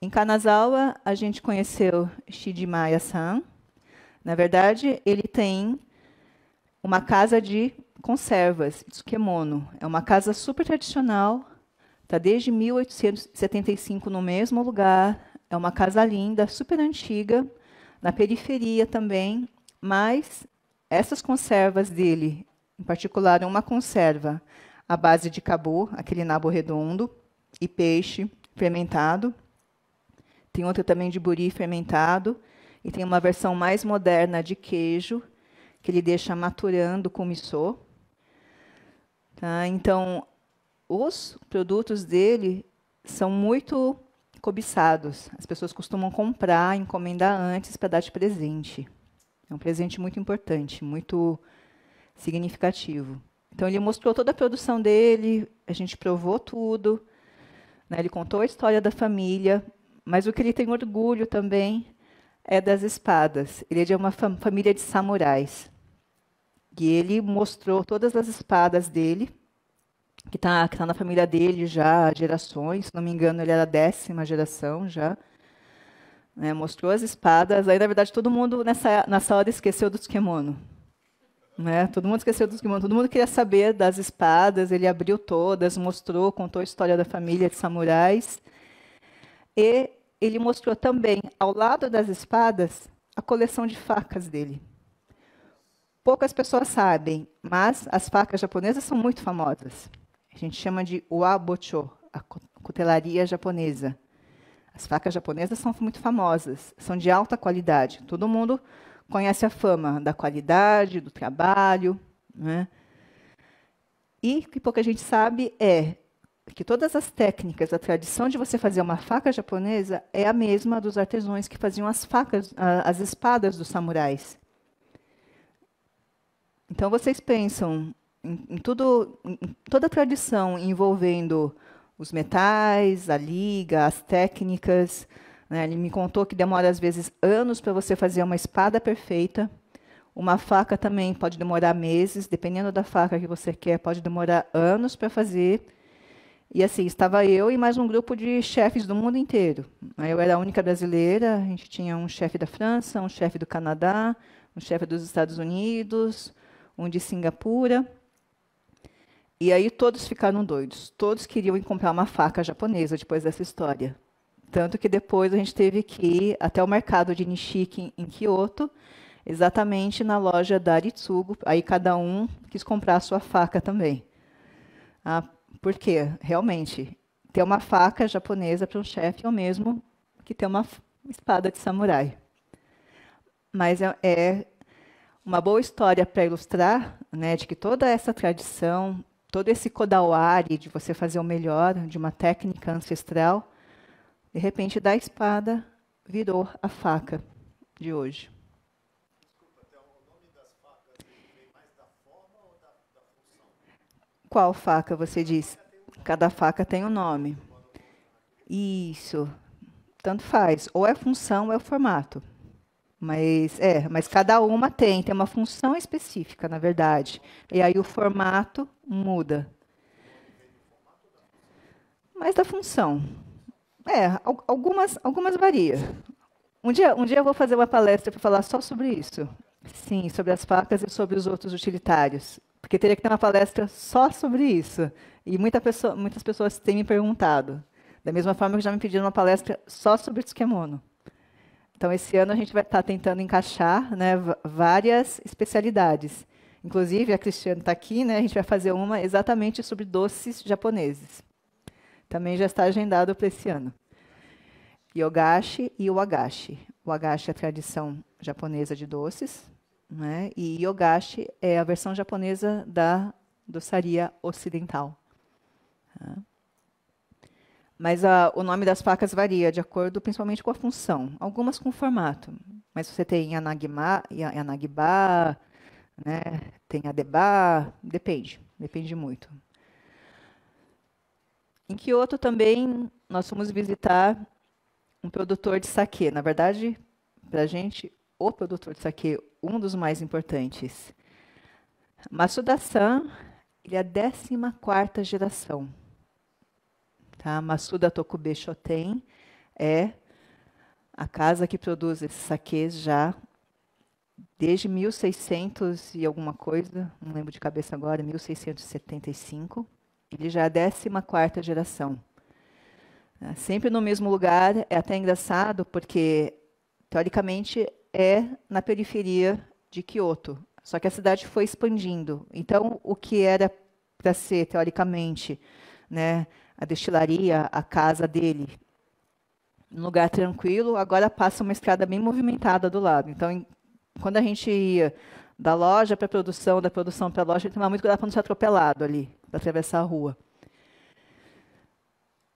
Speaker 2: Em Kanazawa, a gente conheceu Shijimaya-san. Na verdade, ele tem uma casa de conservas, tsukemono. É uma casa super tradicional, Está desde 1875 no mesmo lugar. É uma casa linda, super antiga, na periferia também. Mas essas conservas dele, em particular, uma conserva à base de cabô, aquele nabo redondo, e peixe fermentado. Tem outra também de buri fermentado. E tem uma versão mais moderna de queijo, que ele deixa maturando com missô. Tá? Então, os produtos dele são muito cobiçados. As pessoas costumam comprar, encomendar antes para dar de presente. É um presente muito importante, muito significativo. Então ele mostrou toda a produção dele, a gente provou tudo, né? ele contou a história da família, mas o que ele tem orgulho também é das espadas. Ele é de uma fam família de samurais. E ele mostrou todas as espadas dele, que está que tá na família dele já há gerações, se não me engano, ele era a décima geração já. Né, mostrou as espadas. Aí, na verdade, todo mundo nessa, nessa hora esqueceu dos kimono. Né? Todo mundo esqueceu dos kimono. Todo mundo queria saber das espadas. Ele abriu todas, mostrou, contou a história da família de samurais. E ele mostrou também, ao lado das espadas, a coleção de facas dele. Poucas pessoas sabem, mas as facas japonesas são muito famosas. A gente chama de wabocho, a cutelaria japonesa. As facas japonesas são muito famosas, são de alta qualidade. Todo mundo conhece a fama da qualidade, do trabalho. Né? E o que pouca gente sabe é que todas as técnicas, a tradição de você fazer uma faca japonesa é a mesma dos artesãos que faziam as facas, as espadas dos samurais. Então vocês pensam, em, em, tudo, em toda a tradição envolvendo os metais, a liga, as técnicas. Né? Ele me contou que demora, às vezes, anos para você fazer uma espada perfeita. Uma faca também pode demorar meses, dependendo da faca que você quer, pode demorar anos para fazer. E assim, estava eu e mais um grupo de chefes do mundo inteiro. Eu era a única brasileira, a gente tinha um chefe da França, um chefe do Canadá, um chefe dos Estados Unidos, um de Singapura. E aí todos ficaram doidos. Todos queriam comprar uma faca japonesa depois dessa história. Tanto que depois a gente teve que ir até o mercado de Nishiki em Kyoto, exatamente na loja da Aritsugo. Aí cada um quis comprar a sua faca também. Ah, por quê? Realmente, ter uma faca japonesa para um chefe é o mesmo que ter uma espada de samurai. Mas é, é uma boa história para ilustrar né, de que toda essa tradição todo esse kodawari de você fazer o melhor, de uma técnica ancestral, de repente da espada virou a faca de hoje. Desculpa, o nome das facas vem mais da forma ou da, função? Qual faca você diz? Cada faca tem um nome. Isso. Tanto faz. Ou é função ou é o formato. Mas é, mas cada uma tem, tem uma função específica, na verdade. E aí o formato muda. Mas da função. É, algumas, algumas varia. Um dia, um dia eu vou fazer uma palestra para falar só sobre isso. Sim, sobre as facas e sobre os outros utilitários. Porque teria que ter uma palestra só sobre isso. E muita pessoa, muitas pessoas têm me perguntado. Da mesma forma que já me pediram uma palestra só sobre o esquemono. Então, esse ano a gente vai estar tá tentando encaixar né, várias especialidades. Inclusive, a Cristiane está aqui, né, a gente vai fazer uma exatamente sobre doces japoneses. Também já está agendado para esse ano. Yogashi e o agashi. O agashi é a tradição japonesa de doces, né? e yogashi é a versão japonesa da doçaria ocidental. Tá? Mas a, ah, o nome das placas varia de acordo principalmente com a função, algumas com o formato. Mas você tem anagma, né? tem adeba, depende, depende muito. Em Kyoto também nós fomos visitar um produtor de saquê. Na verdade, para a gente, o produtor de saquê, um dos mais importantes. Matsuda-san, ele é a 14 geração Tá? Masuda Tokube Shoten é a casa que produz esses saquês já desde 1600 e alguma coisa, não lembro de cabeça agora, 1675. Ele já é a 14 geração. É, sempre no mesmo lugar, é até engraçado, porque, teoricamente, é na periferia de Kyoto. Só que a cidade foi expandindo. Então, o que era para ser, teoricamente, né, a destilaria, a casa dele, um lugar tranquilo, agora passa uma estrada bem movimentada do lado. Então, em, quando a gente ia da loja para a produção, da produção para a loja, ele muito cuidado para não ser atropelado ali, para atravessar a rua.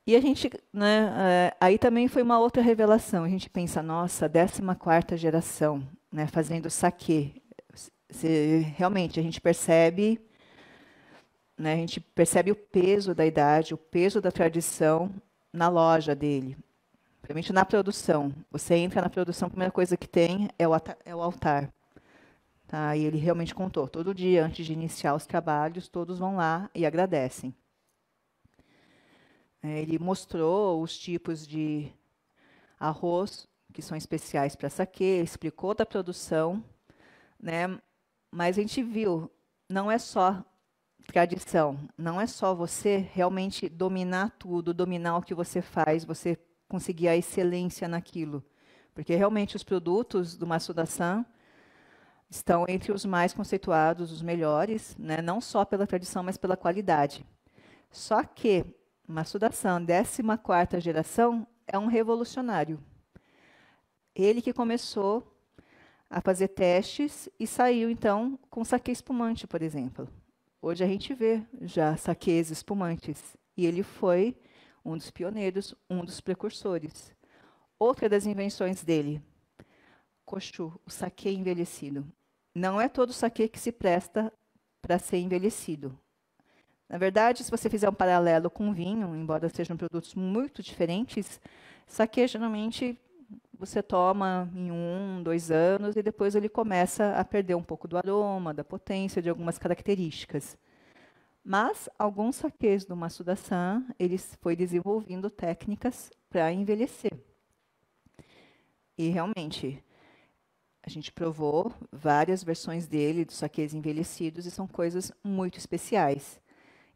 Speaker 2: E a gente, né, é, aí também foi uma outra revelação. A gente pensa, nossa, 14 geração, né, fazendo saque. realmente, a gente percebe né? A gente percebe o peso da idade, o peso da tradição na loja dele, principalmente na produção. Você entra na produção, a primeira coisa que tem é o, é o altar. Tá, e ele realmente contou. Todo dia, antes de iniciar os trabalhos, todos vão lá e agradecem. É, ele mostrou os tipos de arroz que são especiais para saque, explicou da produção, né? mas a gente viu, não é só tradição. Não é só você realmente dominar tudo, dominar o que você faz, você conseguir a excelência naquilo. Porque realmente os produtos do Massudação san estão entre os mais conceituados, os melhores, né? não só pela tradição, mas pela qualidade. Só que Massudação san 14 geração, é um revolucionário. Ele que começou a fazer testes e saiu, então, com saque espumante, por exemplo. Hoje a gente vê já saques espumantes. E ele foi um dos pioneiros, um dos precursores. Outra das invenções dele, Kochu, o saque envelhecido. Não é todo saque que se presta para ser envelhecido. Na verdade, se você fizer um paralelo com vinho, embora sejam produtos muito diferentes, saque geralmente você toma em um, dois anos e depois ele começa a perder um pouco do aroma, da potência, de algumas características. Mas alguns saquês do Matsuda-san, ele foi desenvolvendo técnicas para envelhecer. E realmente, a gente provou várias versões dele, dos saquês envelhecidos, e são coisas muito especiais.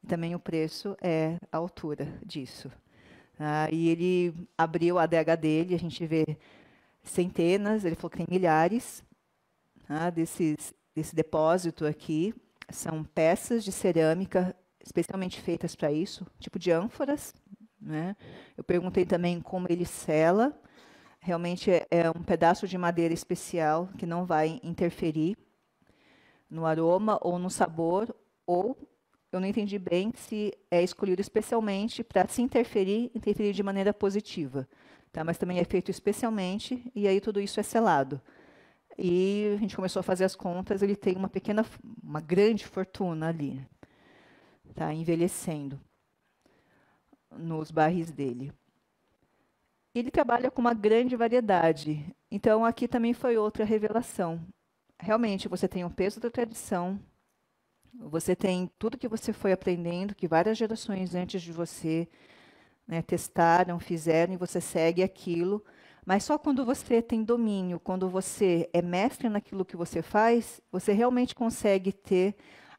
Speaker 2: E também o preço é a altura disso. Ah, e ele abriu a DH dele, a gente vê centenas, ele falou que tem milhares ah, desses, desse depósito aqui. São peças de cerâmica especialmente feitas para isso, tipo de ânforas. Né? Eu perguntei também como ele sela. Realmente é, é um pedaço de madeira especial que não vai interferir no aroma ou no sabor ou eu não entendi bem se é escolhido especialmente para se interferir, interferir de maneira positiva, tá? mas também é feito especialmente, e aí tudo isso é selado. E a gente começou a fazer as contas, ele tem uma pequena, uma grande fortuna ali, tá? envelhecendo nos barris dele. Ele trabalha com uma grande variedade, então aqui também foi outra revelação. Realmente, você tem o peso da tradição, você tem tudo que você foi aprendendo, que várias gerações antes de você né, testaram, fizeram, e você segue aquilo. Mas só quando você tem domínio, quando você é mestre naquilo que você faz, você realmente consegue ter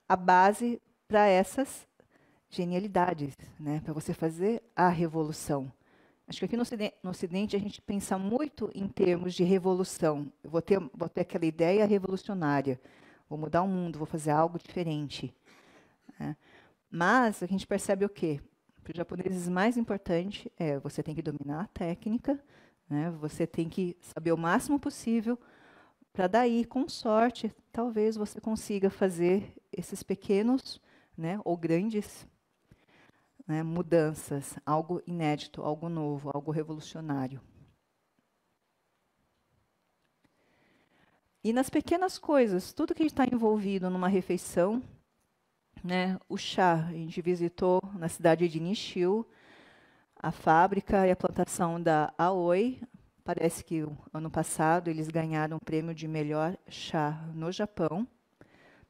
Speaker 2: a base para essas genialidades, né? para você fazer a revolução. Acho que aqui no ocidente, no ocidente, a gente pensa muito em termos de revolução. Eu vou ter, vou ter aquela ideia revolucionária vou mudar o mundo, vou fazer algo diferente. Né? Mas a gente percebe o quê? Para os japoneses, mais importante é você tem que dominar a técnica, né? você tem que saber o máximo possível, para daí, com sorte, talvez você consiga fazer esses pequenos né, ou grandes né, mudanças, algo inédito, algo novo, algo revolucionário. E nas pequenas coisas, tudo que está envolvido numa refeição, né? O chá, a gente visitou na cidade de Nishio, a fábrica e a plantação da Aoi. Parece que ano passado eles ganharam o prêmio de melhor chá no Japão.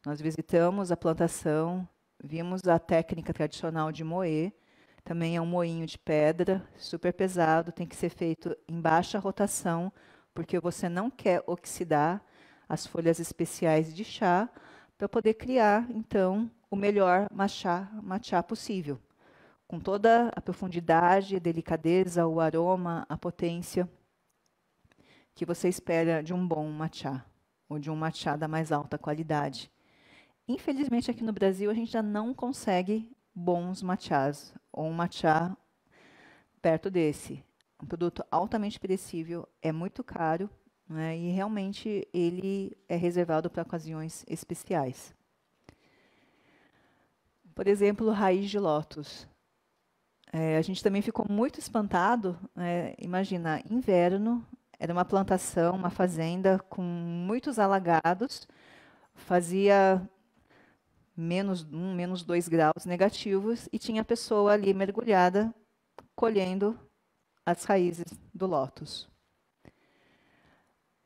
Speaker 2: Nós visitamos a plantação, vimos a técnica tradicional de moer. Também é um moinho de pedra, super pesado, tem que ser feito em baixa rotação, porque você não quer oxidar as folhas especiais de chá, para poder criar, então, o melhor matcha, possível, com toda a profundidade, a delicadeza, o aroma, a potência que você espera de um bom matcha, ou de um matcha da mais alta qualidade. Infelizmente, aqui no Brasil, a gente já não consegue bons matchás, ou um matcha perto desse. Um produto altamente perecível, é muito caro, né, e realmente ele é reservado para ocasiões especiais. Por exemplo, raiz de lótus. É, a gente também ficou muito espantado, né, imagina, inverno, era uma plantação, uma fazenda com muitos alagados, fazia menos um, menos dois graus negativos e tinha a pessoa ali mergulhada colhendo as raízes do lótus.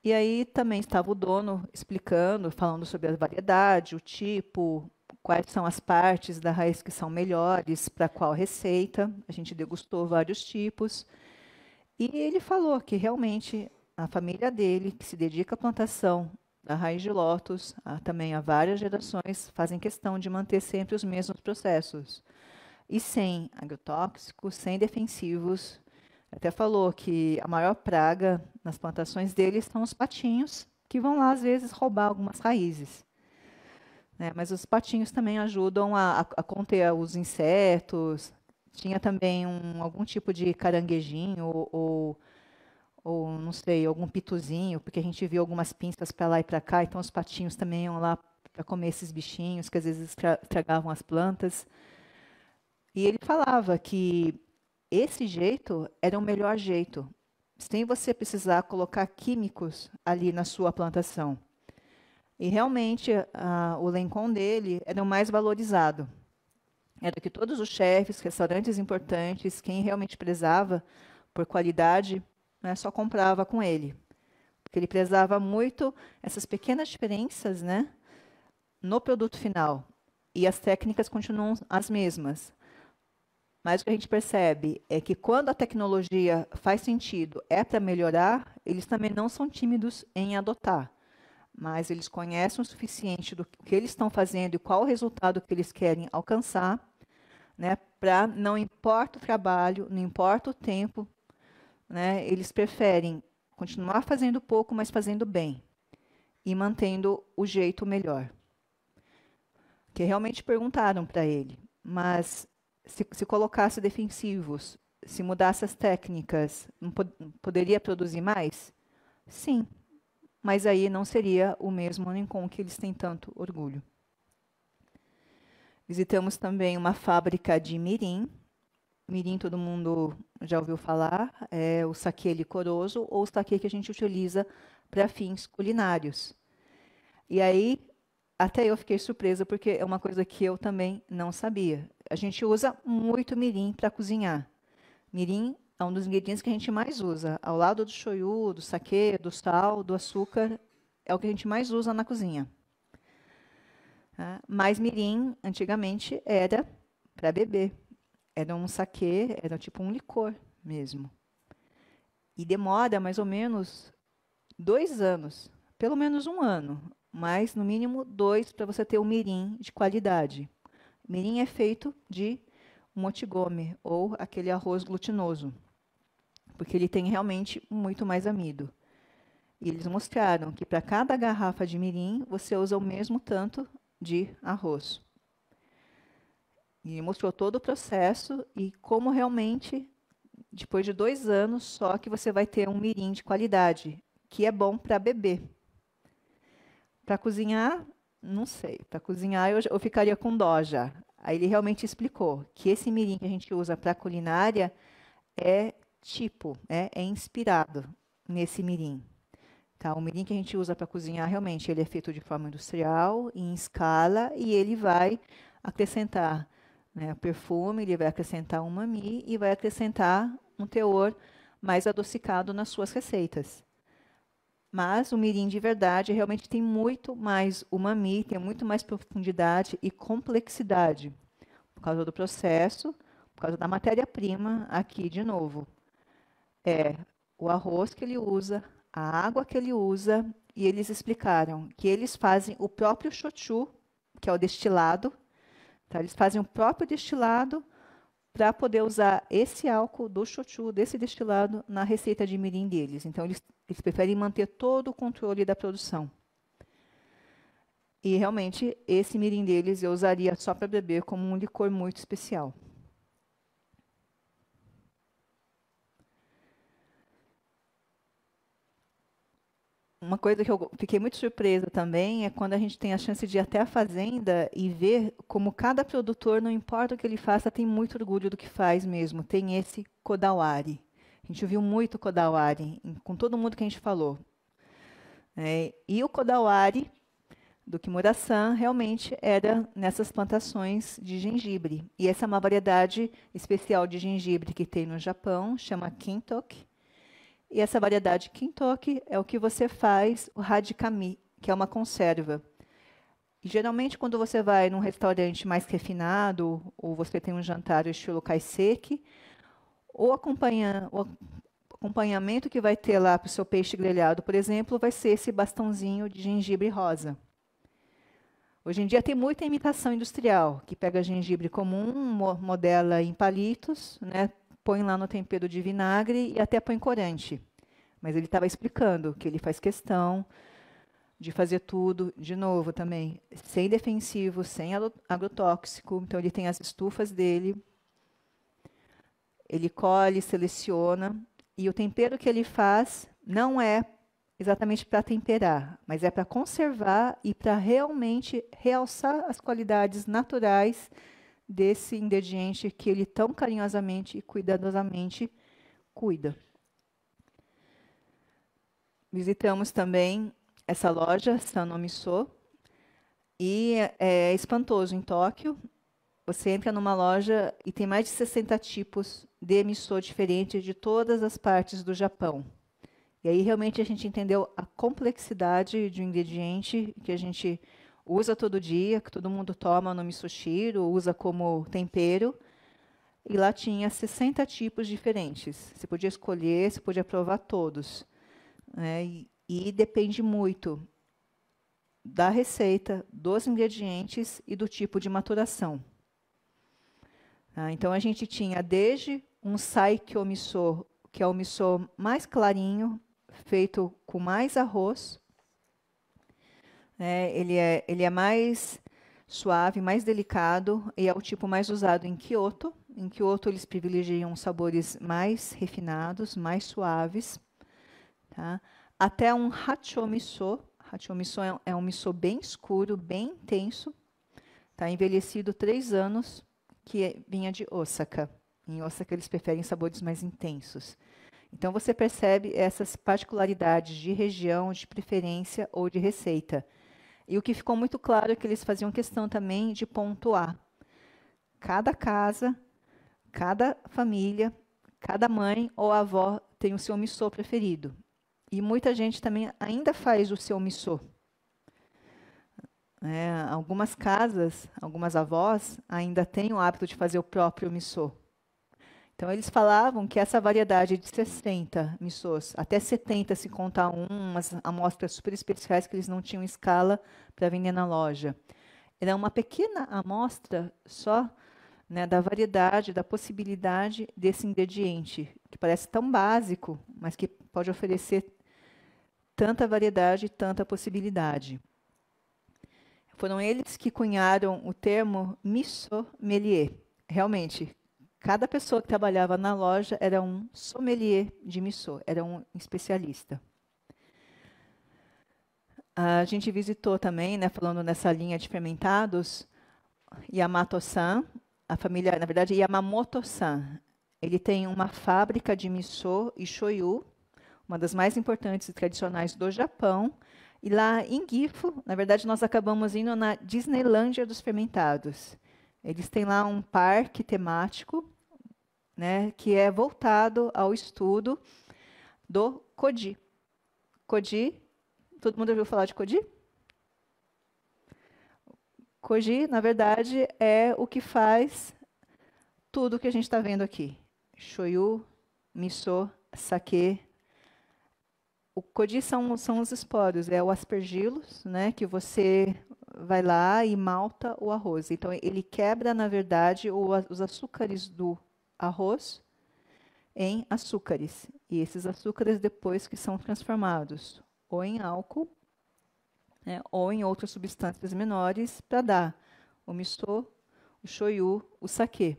Speaker 2: E aí também estava o dono explicando, falando sobre a variedade, o tipo, quais são as partes da raiz que são melhores para qual receita. A gente degustou vários tipos. E ele falou que realmente a família dele, que se dedica à plantação da raiz de lótus, há, também há várias gerações, fazem questão de manter sempre os mesmos processos. E sem agrotóxicos, sem defensivos, até falou que a maior praga nas plantações dele estão os patinhos, que vão lá, às vezes, roubar algumas raízes. Né? Mas os patinhos também ajudam a, a conter os insetos. Tinha também um, algum tipo de caranguejinho ou, ou, ou, não sei, algum pituzinho, porque a gente viu algumas pinças para lá e para cá, então os patinhos também iam lá para comer esses bichinhos que às vezes estragavam as plantas. E ele falava que esse jeito era o melhor jeito, sem você precisar colocar químicos ali na sua plantação. E realmente o Lencon dele era o mais valorizado. Era que todos os chefes, restaurantes importantes, quem realmente prezava por qualidade, né, só comprava com ele. Porque ele prezava muito essas pequenas diferenças né, no produto final. E as técnicas continuam as mesmas. Mas o que a gente percebe é que quando a tecnologia faz sentido, é para melhorar, eles também não são tímidos em adotar. Mas eles conhecem o suficiente do que eles estão fazendo e qual o resultado que eles querem alcançar, né, para não importa o trabalho, não importa o tempo, né, eles preferem continuar fazendo pouco, mas fazendo bem e mantendo o jeito melhor. Que realmente perguntaram para ele, mas se, se colocasse defensivos, se mudasse as técnicas, pod poderia produzir mais? Sim, mas aí não seria o mesmo Nincon que eles têm tanto orgulho. Visitamos também uma fábrica de mirim. Mirim todo mundo já ouviu falar, é o saquê licoroso ou o saquê que a gente utiliza para fins culinários. E aí, até eu fiquei surpresa, porque é uma coisa que eu também não sabia a gente usa muito mirim para cozinhar. Mirim é um dos ingredientes que a gente mais usa, ao lado do shoyu, do saquê, do sal, do açúcar, é o que a gente mais usa na cozinha. Tá? Mas mirim, antigamente, era para beber. Era um saquê, era tipo um licor mesmo. E demora mais ou menos dois anos, pelo menos um ano, mas no mínimo dois para você ter um mirim de qualidade. Mirim é feito de motigome, ou aquele arroz glutinoso, porque ele tem realmente muito mais amido. E eles mostraram que para cada garrafa de mirim, você usa o mesmo tanto de arroz. E mostrou todo o processo e como realmente, depois de dois anos só, que você vai ter um mirim de qualidade, que é bom para beber. Para cozinhar, não sei, para cozinhar eu, eu ficaria com dó já. Aí ele realmente explicou que esse mirim que a gente usa para culinária é tipo, é, é inspirado nesse mirim. Tá, o mirim que a gente usa para cozinhar, realmente, ele é feito de forma industrial, em escala, e ele vai acrescentar né, perfume, ele vai acrescentar umami e vai acrescentar um teor mais adocicado nas suas receitas. Mas o mirim de verdade realmente tem muito mais umami, tem muito mais profundidade e complexidade, por causa do processo, por causa da matéria-prima, aqui de novo. É o arroz que ele usa, a água que ele usa, e eles explicaram que eles fazem o próprio shochu, que é o destilado, tá? eles fazem o próprio destilado para poder usar esse álcool do chuchu, desse destilado, na receita de mirim deles. Então, eles, eles preferem manter todo o controle da produção. E realmente, esse mirim deles eu usaria só para beber como um licor muito especial. uma coisa que eu fiquei muito surpresa também é quando a gente tem a chance de ir até a fazenda e ver como cada produtor, não importa o que ele faça, tem muito orgulho do que faz mesmo. Tem esse Kodawari. A gente viu muito Kodawari com todo mundo que a gente falou. É, e o Kodawari do Kimura-san realmente era nessas plantações de gengibre. E essa é uma variedade especial de gengibre que tem no Japão, chama Kintok e essa variedade Kintoki é o que você faz o radicami, que é uma conserva. geralmente, quando você vai num restaurante mais refinado, ou você tem um jantar estilo kaiseki, o, acompanha, o acompanhamento que vai ter lá para o seu peixe grelhado, por exemplo, vai ser esse bastãozinho de gengibre rosa. Hoje em dia tem muita imitação industrial, que pega gengibre comum, modela em palitos, né, põe lá no tempero de vinagre e até põe corante. Mas ele estava explicando que ele faz questão de fazer tudo, de novo também, sem defensivo, sem agrotóxico. Então, ele tem as estufas dele, ele colhe, seleciona, e o tempero que ele faz não é exatamente para temperar, mas é para conservar e para realmente realçar as qualidades naturais desse ingrediente que ele tão carinhosamente e cuidadosamente cuida. Visitamos também essa loja, Sanomiso, e é, é espantoso em Tóquio. Você entra numa loja e tem mais de 60 tipos de emissor diferentes de todas as partes do Japão. E aí realmente a gente entendeu a complexidade de um ingrediente que a gente usa todo dia, que todo mundo toma no misushiro, usa como tempero. E lá tinha 60 tipos diferentes. Você podia escolher, você podia provar todos. Né? E, e depende muito da receita, dos ingredientes e do tipo de maturação. Ah, então a gente tinha desde um saikyo miso, que é o miso mais clarinho, feito com mais arroz, né? Ele é, ele é mais suave, mais delicado e é o tipo mais usado em Kyoto. Em Kyoto eles privilegiam sabores mais refinados, mais suaves, tá? Até um hachomiso. Hachomiso é, é um miso bem escuro, bem intenso, tá? Envelhecido três anos, que é, vinha de Osaka. Em Osaka eles preferem sabores mais intensos. Então você percebe essas particularidades de região, de preferência ou de receita. E o que ficou muito claro é que eles faziam questão também de pontuar. Cada casa, cada família, cada mãe ou avó tem o seu missô preferido. E muita gente também ainda faz o seu missô. É, algumas casas, algumas avós ainda têm o hábito de fazer o próprio missô. Então, eles falavam que essa variedade de 60 missôs, até 70 se contar um, umas amostras super especiais que eles não tinham escala para vender na loja. Era uma pequena amostra só né, da variedade, da possibilidade desse ingrediente, que parece tão básico, mas que pode oferecer tanta variedade e tanta possibilidade. Foram eles que cunharam o termo missomelier. Realmente, Cada pessoa que trabalhava na loja era um sommelier de missô, era um especialista. A gente visitou também, né, falando nessa linha de fermentados, Yamato-san, a família, na verdade, Yamamoto-san. Ele tem uma fábrica de missô e shoyu, uma das mais importantes e tradicionais do Japão. E lá em Gifu, na verdade, nós acabamos indo na Disneylandia dos Fermentados. Eles têm lá um parque temático né, que é voltado ao estudo do CODI. CODI, todo mundo ouviu falar de CODI? CODI, na verdade, é o que faz tudo que a gente está vendo aqui. Shoyu, Miso, Sake. O CODI são, são os esporos, é o aspergilos, né, que você vai lá e malta o arroz. Então, ele quebra, na verdade, o, os açúcares do arroz em açúcares. E esses açúcares, depois que são transformados ou em álcool né, ou em outras substâncias menores, para dar o miso, o shoyu, o saquê.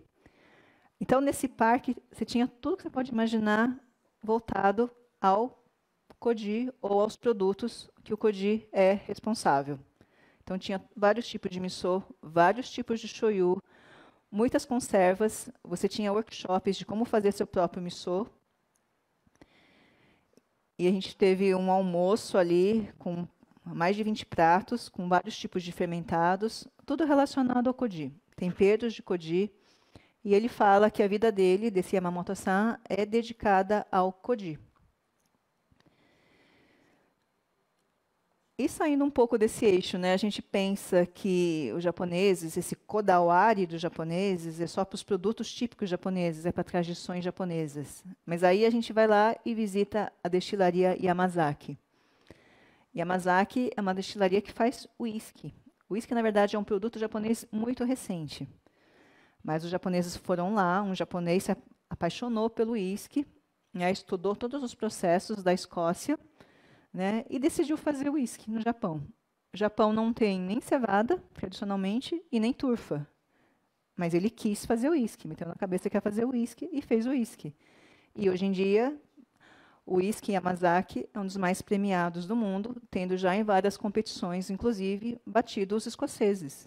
Speaker 2: Então, nesse parque, você tinha tudo que você pode imaginar voltado ao Codi ou aos produtos que o Codi é responsável. Então, tinha vários tipos de miso, vários tipos de shoyu, muitas conservas, você tinha workshops de como fazer seu próprio missô. E a gente teve um almoço ali com mais de 20 pratos, com vários tipos de fermentados, tudo relacionado ao Kodi, temperos de Kodi. E ele fala que a vida dele, desse Yamamoto-san, é dedicada ao Kodi. E saindo um pouco desse eixo, né, a gente pensa que os japoneses, esse kodawari dos japoneses, é só para os produtos típicos japoneses, é para tradições japonesas. Mas aí a gente vai lá e visita a destilaria Yamazaki. Yamazaki é uma destilaria que faz uísque. Uísque, na verdade, é um produto japonês muito recente. Mas os japoneses foram lá, um japonês se apaixonou pelo uísque, né, estudou todos os processos da Escócia, né? E decidiu fazer uísque no Japão. O Japão não tem nem cevada, tradicionalmente, e nem turfa. Mas ele quis fazer uísque, meteu na cabeça que ia fazer uísque e fez o uísque. E hoje em dia, o uísque Yamazaki é um dos mais premiados do mundo, tendo já em várias competições, inclusive, batido os escoceses.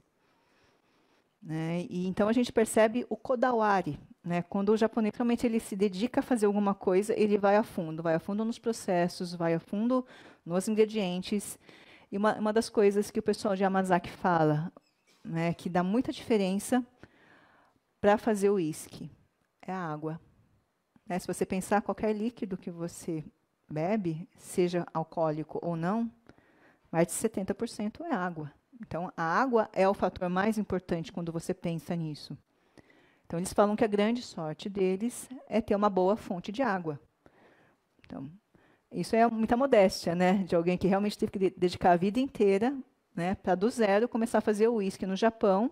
Speaker 2: Né? E, então a gente percebe o Kodawari, né? Quando o japonês realmente ele se dedica a fazer alguma coisa, ele vai a fundo, vai a fundo nos processos, vai a fundo nos ingredientes. E uma, uma das coisas que o pessoal de Yamazaki fala, né, que dá muita diferença para fazer o uísque, é a água. Né? Se você pensar qualquer líquido que você bebe, seja alcoólico ou não, mais de 70% é água. Então, a água é o fator mais importante quando você pensa nisso. Então, eles falam que a grande sorte deles é ter uma boa fonte de água. Então, isso é muita modéstia, né? De alguém que realmente teve que dedicar a vida inteira né, para do zero começar a fazer o uísque no Japão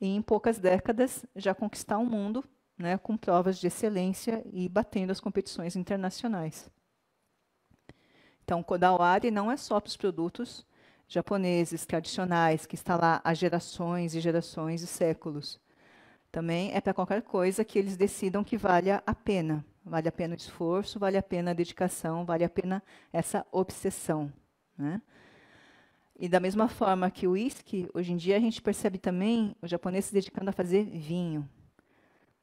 Speaker 2: e em poucas décadas já conquistar o um mundo né, com provas de excelência e batendo as competições internacionais. Então, Kodawari não é só para os produtos japoneses tradicionais que está lá há gerações e gerações e séculos, também é para qualquer coisa que eles decidam que valha a pena. Vale a pena o esforço, vale a pena a dedicação, vale a pena essa obsessão. Né? E da mesma forma que o uísque, hoje em dia a gente percebe também os japoneses se dedicando a fazer vinho.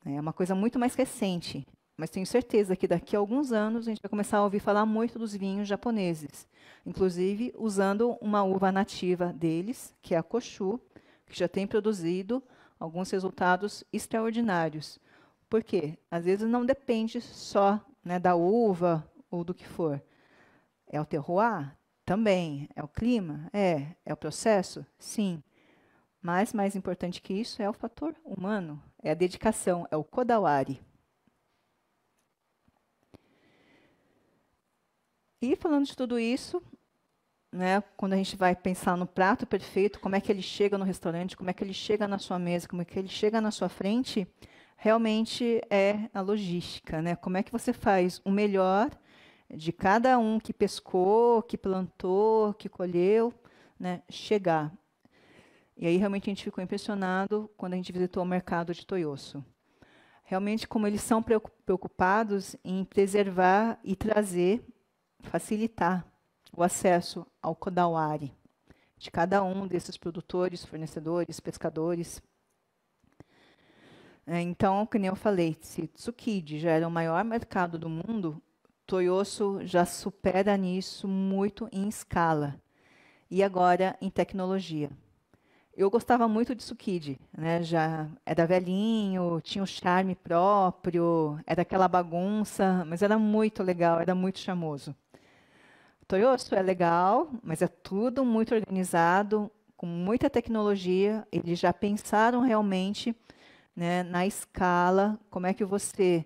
Speaker 2: Né? É uma coisa muito mais recente, mas tenho certeza que daqui a alguns anos a gente vai começar a ouvir falar muito dos vinhos japoneses, inclusive usando uma uva nativa deles, que é a Koshu, que já tem produzido alguns resultados extraordinários. Por quê? Às vezes não depende só né, da uva ou do que for. É o terroir? Também. É o clima? É. É o processo? Sim. Mas mais importante que isso é o fator humano, é a dedicação, é o kodawari. E falando de tudo isso, né? Quando a gente vai pensar no prato perfeito, como é que ele chega no restaurante, como é que ele chega na sua mesa, como é que ele chega na sua frente, realmente é a logística, né? Como é que você faz o melhor de cada um que pescou, que plantou, que colheu, né, chegar. E aí realmente a gente ficou impressionado quando a gente visitou o mercado de Toyoso. Realmente como eles são preocupados em preservar e trazer, facilitar o acesso ao Kodawari de cada um desses produtores, fornecedores, pescadores. É, então, como eu falei, se Tsukiji já era o maior mercado do mundo, Toyosu já supera nisso muito em escala e agora em tecnologia. Eu gostava muito de Tsukiji, né? já era velhinho, tinha o charme próprio, era aquela bagunça, mas era muito legal, era muito chamoso. Toyosu é legal, mas é tudo muito organizado, com muita tecnologia. Eles já pensaram realmente né, na escala, como é que você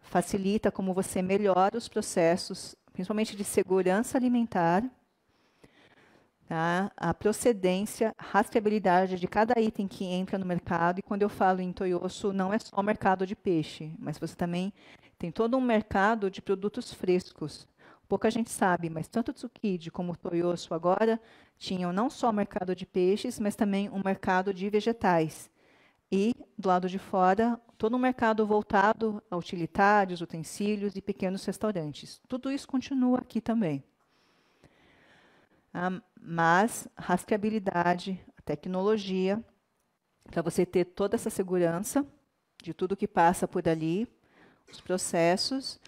Speaker 2: facilita, como você melhora os processos, principalmente de segurança alimentar, tá? a procedência, rastreabilidade de cada item que entra no mercado. E quando eu falo em Toyosu, não é só o mercado de peixe, mas você também tem todo um mercado de produtos frescos. Pouca gente sabe, mas tanto Tsukiji como Toyosu agora tinham não só o mercado de peixes, mas também um mercado de vegetais. E, do lado de fora, todo um mercado voltado a utilitários, utensílios e pequenos restaurantes. Tudo isso continua aqui também. Ah, mas rastreabilidade, tecnologia, para você ter toda essa segurança de tudo que passa por ali, os processos,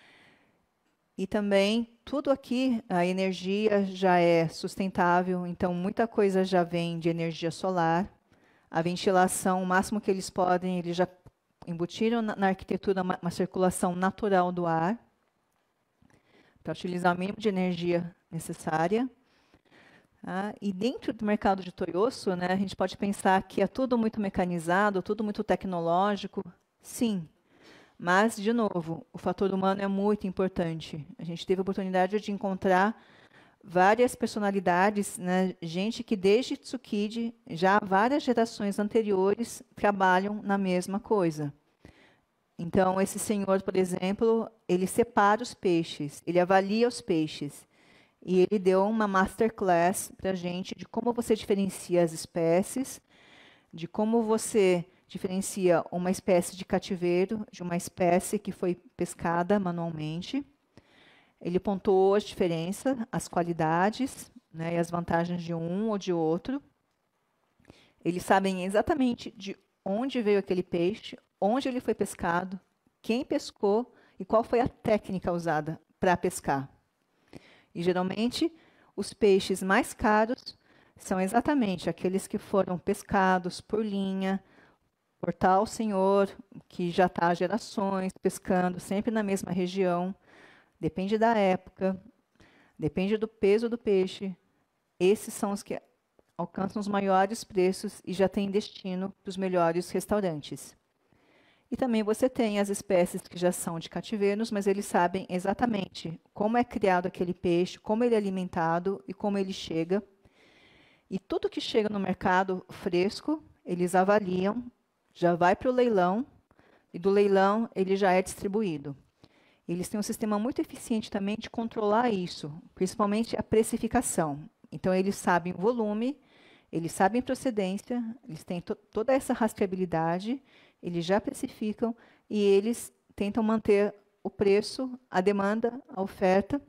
Speaker 2: e também tudo aqui, a energia já é sustentável, então muita coisa já vem de energia solar. A ventilação, o máximo que eles podem, eles já embutiram na, na arquitetura uma, uma, circulação natural do ar, para utilizar o mínimo de energia necessária. Ah, e dentro do mercado de Toyosu, né, a gente pode pensar que é tudo muito mecanizado, tudo muito tecnológico. Sim, mas, de novo, o fator humano é muito importante. A gente teve a oportunidade de encontrar várias personalidades, né? gente que desde Tsukide já várias gerações anteriores, trabalham na mesma coisa. Então, esse senhor, por exemplo, ele separa os peixes, ele avalia os peixes. E ele deu uma masterclass para a gente de como você diferencia as espécies, de como você diferencia uma espécie de cativeiro de uma espécie que foi pescada manualmente. Ele pontuou as diferenças, as qualidades né, e as vantagens de um ou de outro. Eles sabem exatamente de onde veio aquele peixe, onde ele foi pescado, quem pescou e qual foi a técnica usada para pescar. E geralmente, os peixes mais caros são exatamente aqueles que foram pescados por linha, Portal Senhor, que já está há gerações pescando, sempre na mesma região, depende da época, depende do peso do peixe. Esses são os que alcançam os maiores preços e já têm destino para os melhores restaurantes. E também você tem as espécies que já são de cativeiros, mas eles sabem exatamente como é criado aquele peixe, como ele é alimentado e como ele chega. E tudo que chega no mercado fresco, eles avaliam já vai para o leilão e do leilão ele já é distribuído. Eles têm um sistema muito eficiente também de controlar isso, principalmente a precificação. Então, eles sabem o volume, eles sabem procedência, eles têm to toda essa rastreabilidade, eles já precificam e eles tentam manter o preço, a demanda, a oferta,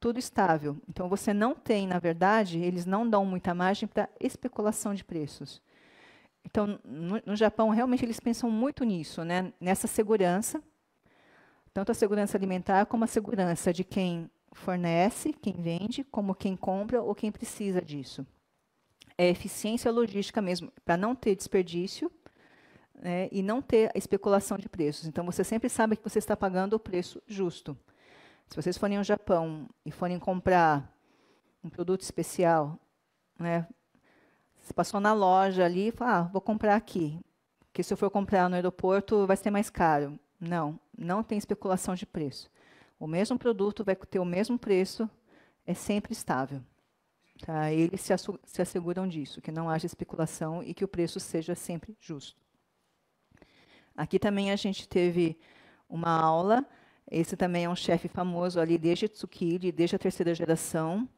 Speaker 2: tudo estável. Então, você não tem, na verdade, eles não dão muita margem para especulação de preços. Então, no, no Japão, realmente, eles pensam muito nisso, né? nessa segurança, tanto a segurança alimentar como a segurança de quem fornece, quem vende, como quem compra ou quem precisa disso. É eficiência logística mesmo, para não ter desperdício né, e não ter especulação de preços. Então, você sempre sabe que você está pagando o preço justo. Se vocês forem ao Japão e forem comprar um produto especial, né, você passou na loja ali e falou, ah, vou comprar aqui. Porque se eu for comprar no aeroporto, vai ser mais caro. Não, não tem especulação de preço. O mesmo produto vai ter o mesmo preço, é sempre estável. Tá? Eles se, se asseguram disso, que não haja especulação e que o preço seja sempre justo. Aqui também a gente teve uma aula. Esse também é um chefe famoso ali desde Tsukiri, desde a terceira geração.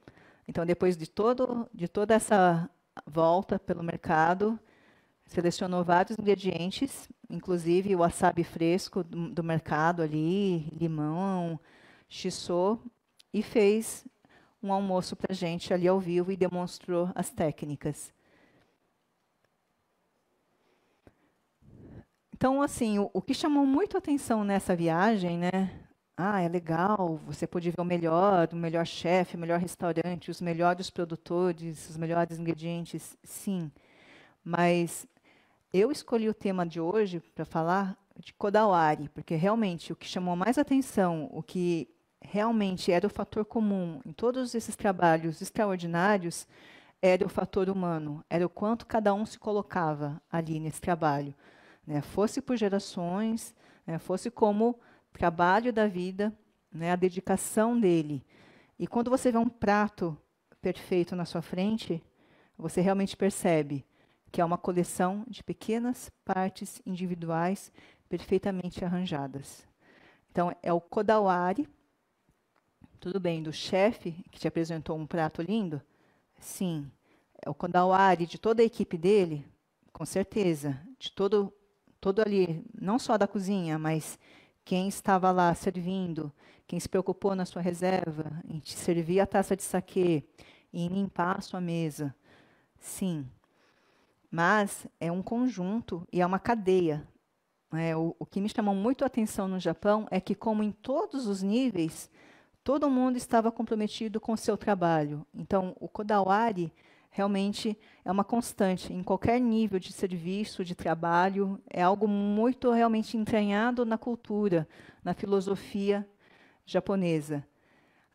Speaker 2: Então, depois de, todo, de toda essa volta pelo mercado, selecionou vários ingredientes, inclusive o wasabi fresco do, do mercado ali, limão, shiso, e fez um almoço para gente ali ao vivo e demonstrou as técnicas. Então, assim, o, o que chamou muito atenção nessa viagem, né, ah, é legal, você pode ver o melhor, o melhor chefe, o melhor restaurante, os melhores produtores, os melhores ingredientes, sim. Mas eu escolhi o tema de hoje para falar de Kodawari, porque realmente o que chamou mais atenção, o que realmente era o fator comum em todos esses trabalhos extraordinários, era o fator humano, era o quanto cada um se colocava ali nesse trabalho. Né? Fosse por gerações, né? fosse como trabalho da vida, né, a dedicação dele. E quando você vê um prato perfeito na sua frente, você realmente percebe que é uma coleção de pequenas partes individuais perfeitamente arranjadas. Então, é o Kodawari, tudo bem, do chefe que te apresentou um prato lindo? Sim. É o Kodawari de toda a equipe dele? Com certeza. De todo, todo ali, não só da cozinha, mas quem estava lá servindo, quem se preocupou na sua reserva, em te servir a taça de saque em limpar a sua mesa. Sim, mas é um conjunto e é uma cadeia. É, o, o, que me chamou muito a atenção no Japão é que, como em todos os níveis, todo mundo estava comprometido com o seu trabalho. Então, o Kodawari realmente é uma constante em qualquer nível de serviço, de trabalho, é algo muito realmente entranhado na cultura, na filosofia japonesa.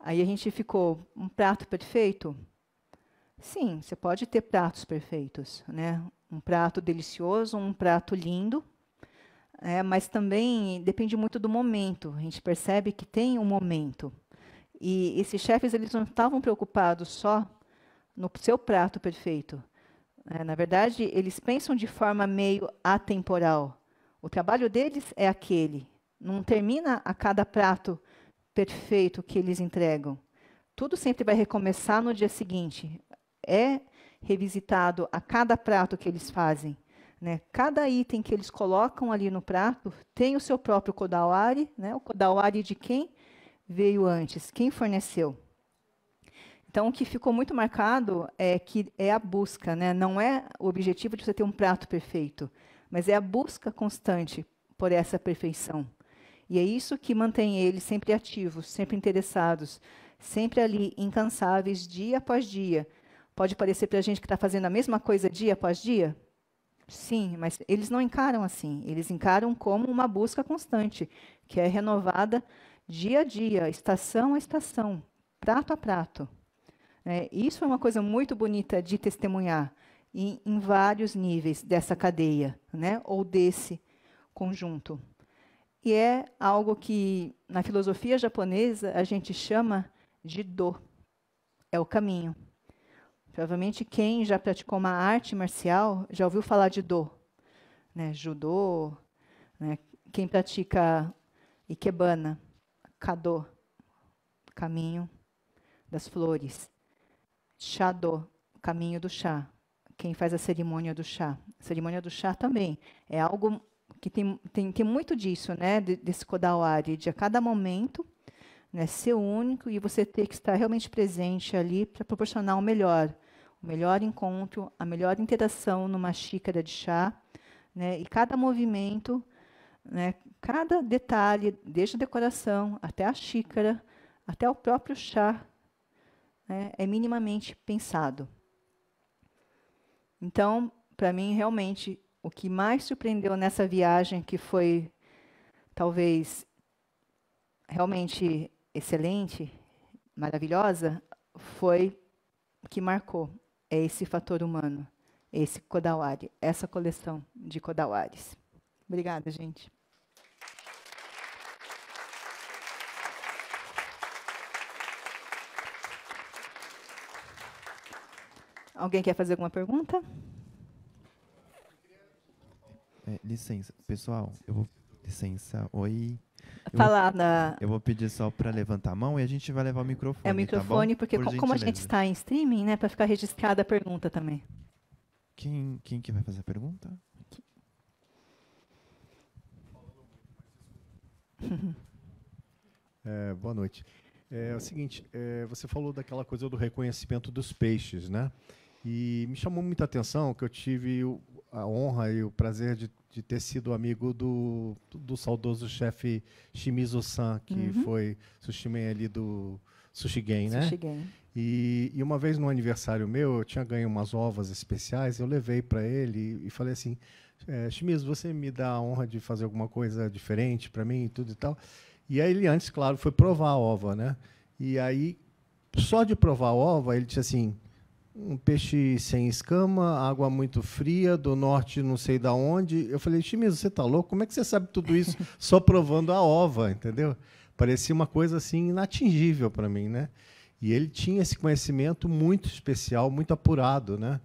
Speaker 2: Aí a gente ficou um prato perfeito? Sim, você pode ter pratos perfeitos, né? Um prato delicioso, um prato lindo, é, mas também depende muito do momento. A gente percebe que tem um momento. E esses chefes eles não estavam preocupados só no seu prato perfeito. É, na verdade, eles pensam de forma meio atemporal. O trabalho deles é aquele. Não termina a cada prato perfeito que eles entregam. Tudo sempre vai recomeçar no dia seguinte. É revisitado a cada prato que eles fazem. Né? Cada item que eles colocam ali no prato tem o seu próprio kodawari, né? o kodawari de quem veio antes, quem forneceu. Então, o que ficou muito marcado é que é a busca, né? não é o objetivo de você ter um prato perfeito, mas é a busca constante por essa perfeição. E é isso que mantém eles sempre ativos, sempre interessados, sempre ali, incansáveis, dia após dia. Pode parecer para a gente que está fazendo a mesma coisa dia após dia? Sim, mas eles não encaram assim. Eles encaram como uma busca constante, que é renovada dia a dia, estação a estação, prato a prato. Né? Isso é uma coisa muito bonita de testemunhar em, em vários níveis dessa cadeia, né? ou desse conjunto. E é algo que na filosofia japonesa a gente chama de do. É o caminho. Provavelmente quem já praticou uma arte marcial já ouviu falar de do. Né? Judô, né? quem pratica ikebana, kado, caminho das flores do caminho do chá. Quem faz a cerimônia do chá. A cerimônia do chá também é algo que tem, tem, tem muito disso, né? Desse Kodawari, de a cada momento né, ser único e você ter que estar realmente presente ali para proporcionar o melhor, o melhor encontro, a melhor interação numa xícara de chá, né, e cada movimento, né, cada detalhe, desde a decoração até a xícara, até o próprio chá, né, é minimamente pensado. Então, para mim, realmente, o que mais surpreendeu nessa viagem, que foi talvez realmente excelente, maravilhosa, foi o que marcou é esse fator humano, esse Kodawari, essa coleção de Kodawaris. Obrigada, gente. Alguém quer fazer alguma pergunta?
Speaker 3: É, licença, pessoal, eu vou. Licença, oi. Falar na... eu vou pedir só para levantar a mão e a gente vai levar o microfone. É o tá microfone, tá porque Por como a gente
Speaker 2: está em streaming, né, para ficar registrada a pergunta também.
Speaker 3: Quem, quem que
Speaker 2: vai fazer a pergunta? É,
Speaker 3: boa noite. É, é o seguinte, é, você falou daquela coisa do reconhecimento dos peixes, né? E me chamou muita atenção que eu tive a honra e o prazer de, de ter sido amigo do, do saudoso chefe Shimizu San, que uhum. foi sushi man ali do Sushi né? Sushi E, uma vez no aniversário meu, eu tinha ganho umas ovas especiais, eu levei para ele e, e, falei assim: é, Shimizu, você me dá a honra de fazer alguma coisa diferente para mim e tudo e tal. E aí ele antes, claro, foi provar a ova, né? E aí, só de provar a ova, ele disse assim: um peixe sem escama, água muito fria, do norte não sei da onde. Eu falei, Chimizo, você tá louco? Como é que você sabe tudo isso só provando a ova, entendeu? Parecia uma coisa assim inatingível para mim, né? E ele tinha esse conhecimento muito especial, muito apurado, né?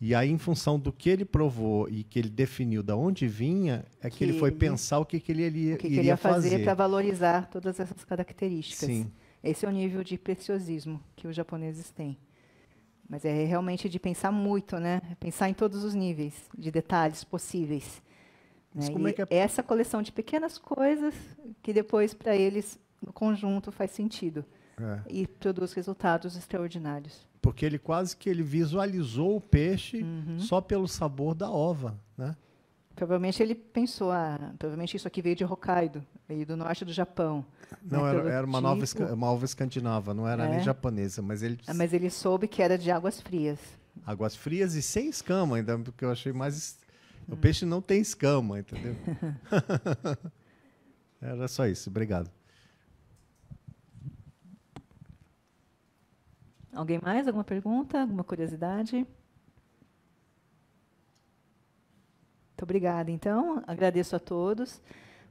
Speaker 3: E aí, em função do que ele provou e que ele definiu da de onde vinha, é que, que ele foi pensar o que, que ele, ele, o que iria fazer, fazer. para
Speaker 2: valorizar todas essas características. Sim. Esse é o nível de preciosismo que os japoneses têm. Mas é realmente de pensar muito, né? Pensar em todos os níveis de detalhes possíveis. Né? É é... Essa coleção de pequenas coisas que depois para eles no conjunto faz sentido é. e produz resultados extraordinários.
Speaker 3: Porque ele quase que ele visualizou o peixe uhum. só pelo sabor da ova, né?
Speaker 2: Provavelmente ele pensou, ah, provavelmente isso aqui veio de Hokkaido, veio do norte do Japão. Não, né, era, era, uma, nova, tipo. uma
Speaker 3: escandinava, não era é. nem japonesa, mas ele... Ah,
Speaker 2: mas ele soube que era de águas frias.
Speaker 3: Águas frias e sem escama, ainda, porque eu achei mais... Hum. O peixe não tem escama, entendeu? era só isso, obrigado.
Speaker 2: Alguém mais? Alguma pergunta? Alguma curiosidade? Não. Muito obrigada. Então, agradeço a todos.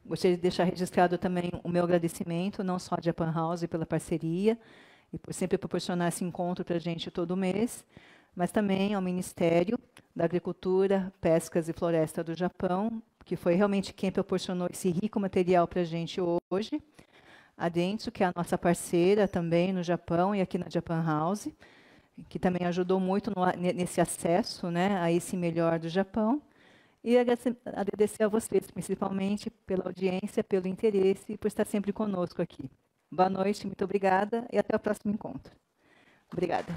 Speaker 2: Gostaria de deixar registrado também o meu agradecimento, não só à Japan House pela parceria e por sempre proporcionar esse encontro para a gente todo mês, mas também ao Ministério da Agricultura, Pescas e Floresta do Japão, que foi realmente quem proporcionou esse rico material para a gente hoje. A Dentsu, que é a nossa parceira também no Japão e aqui na Japan House, que também ajudou muito no, nesse acesso né, a esse melhor do Japão. E agradecer a vocês, principalmente, pela audiência, pelo interesse e por estar sempre conosco aqui. Boa noite, muito obrigada e até o próximo encontro. Obrigada.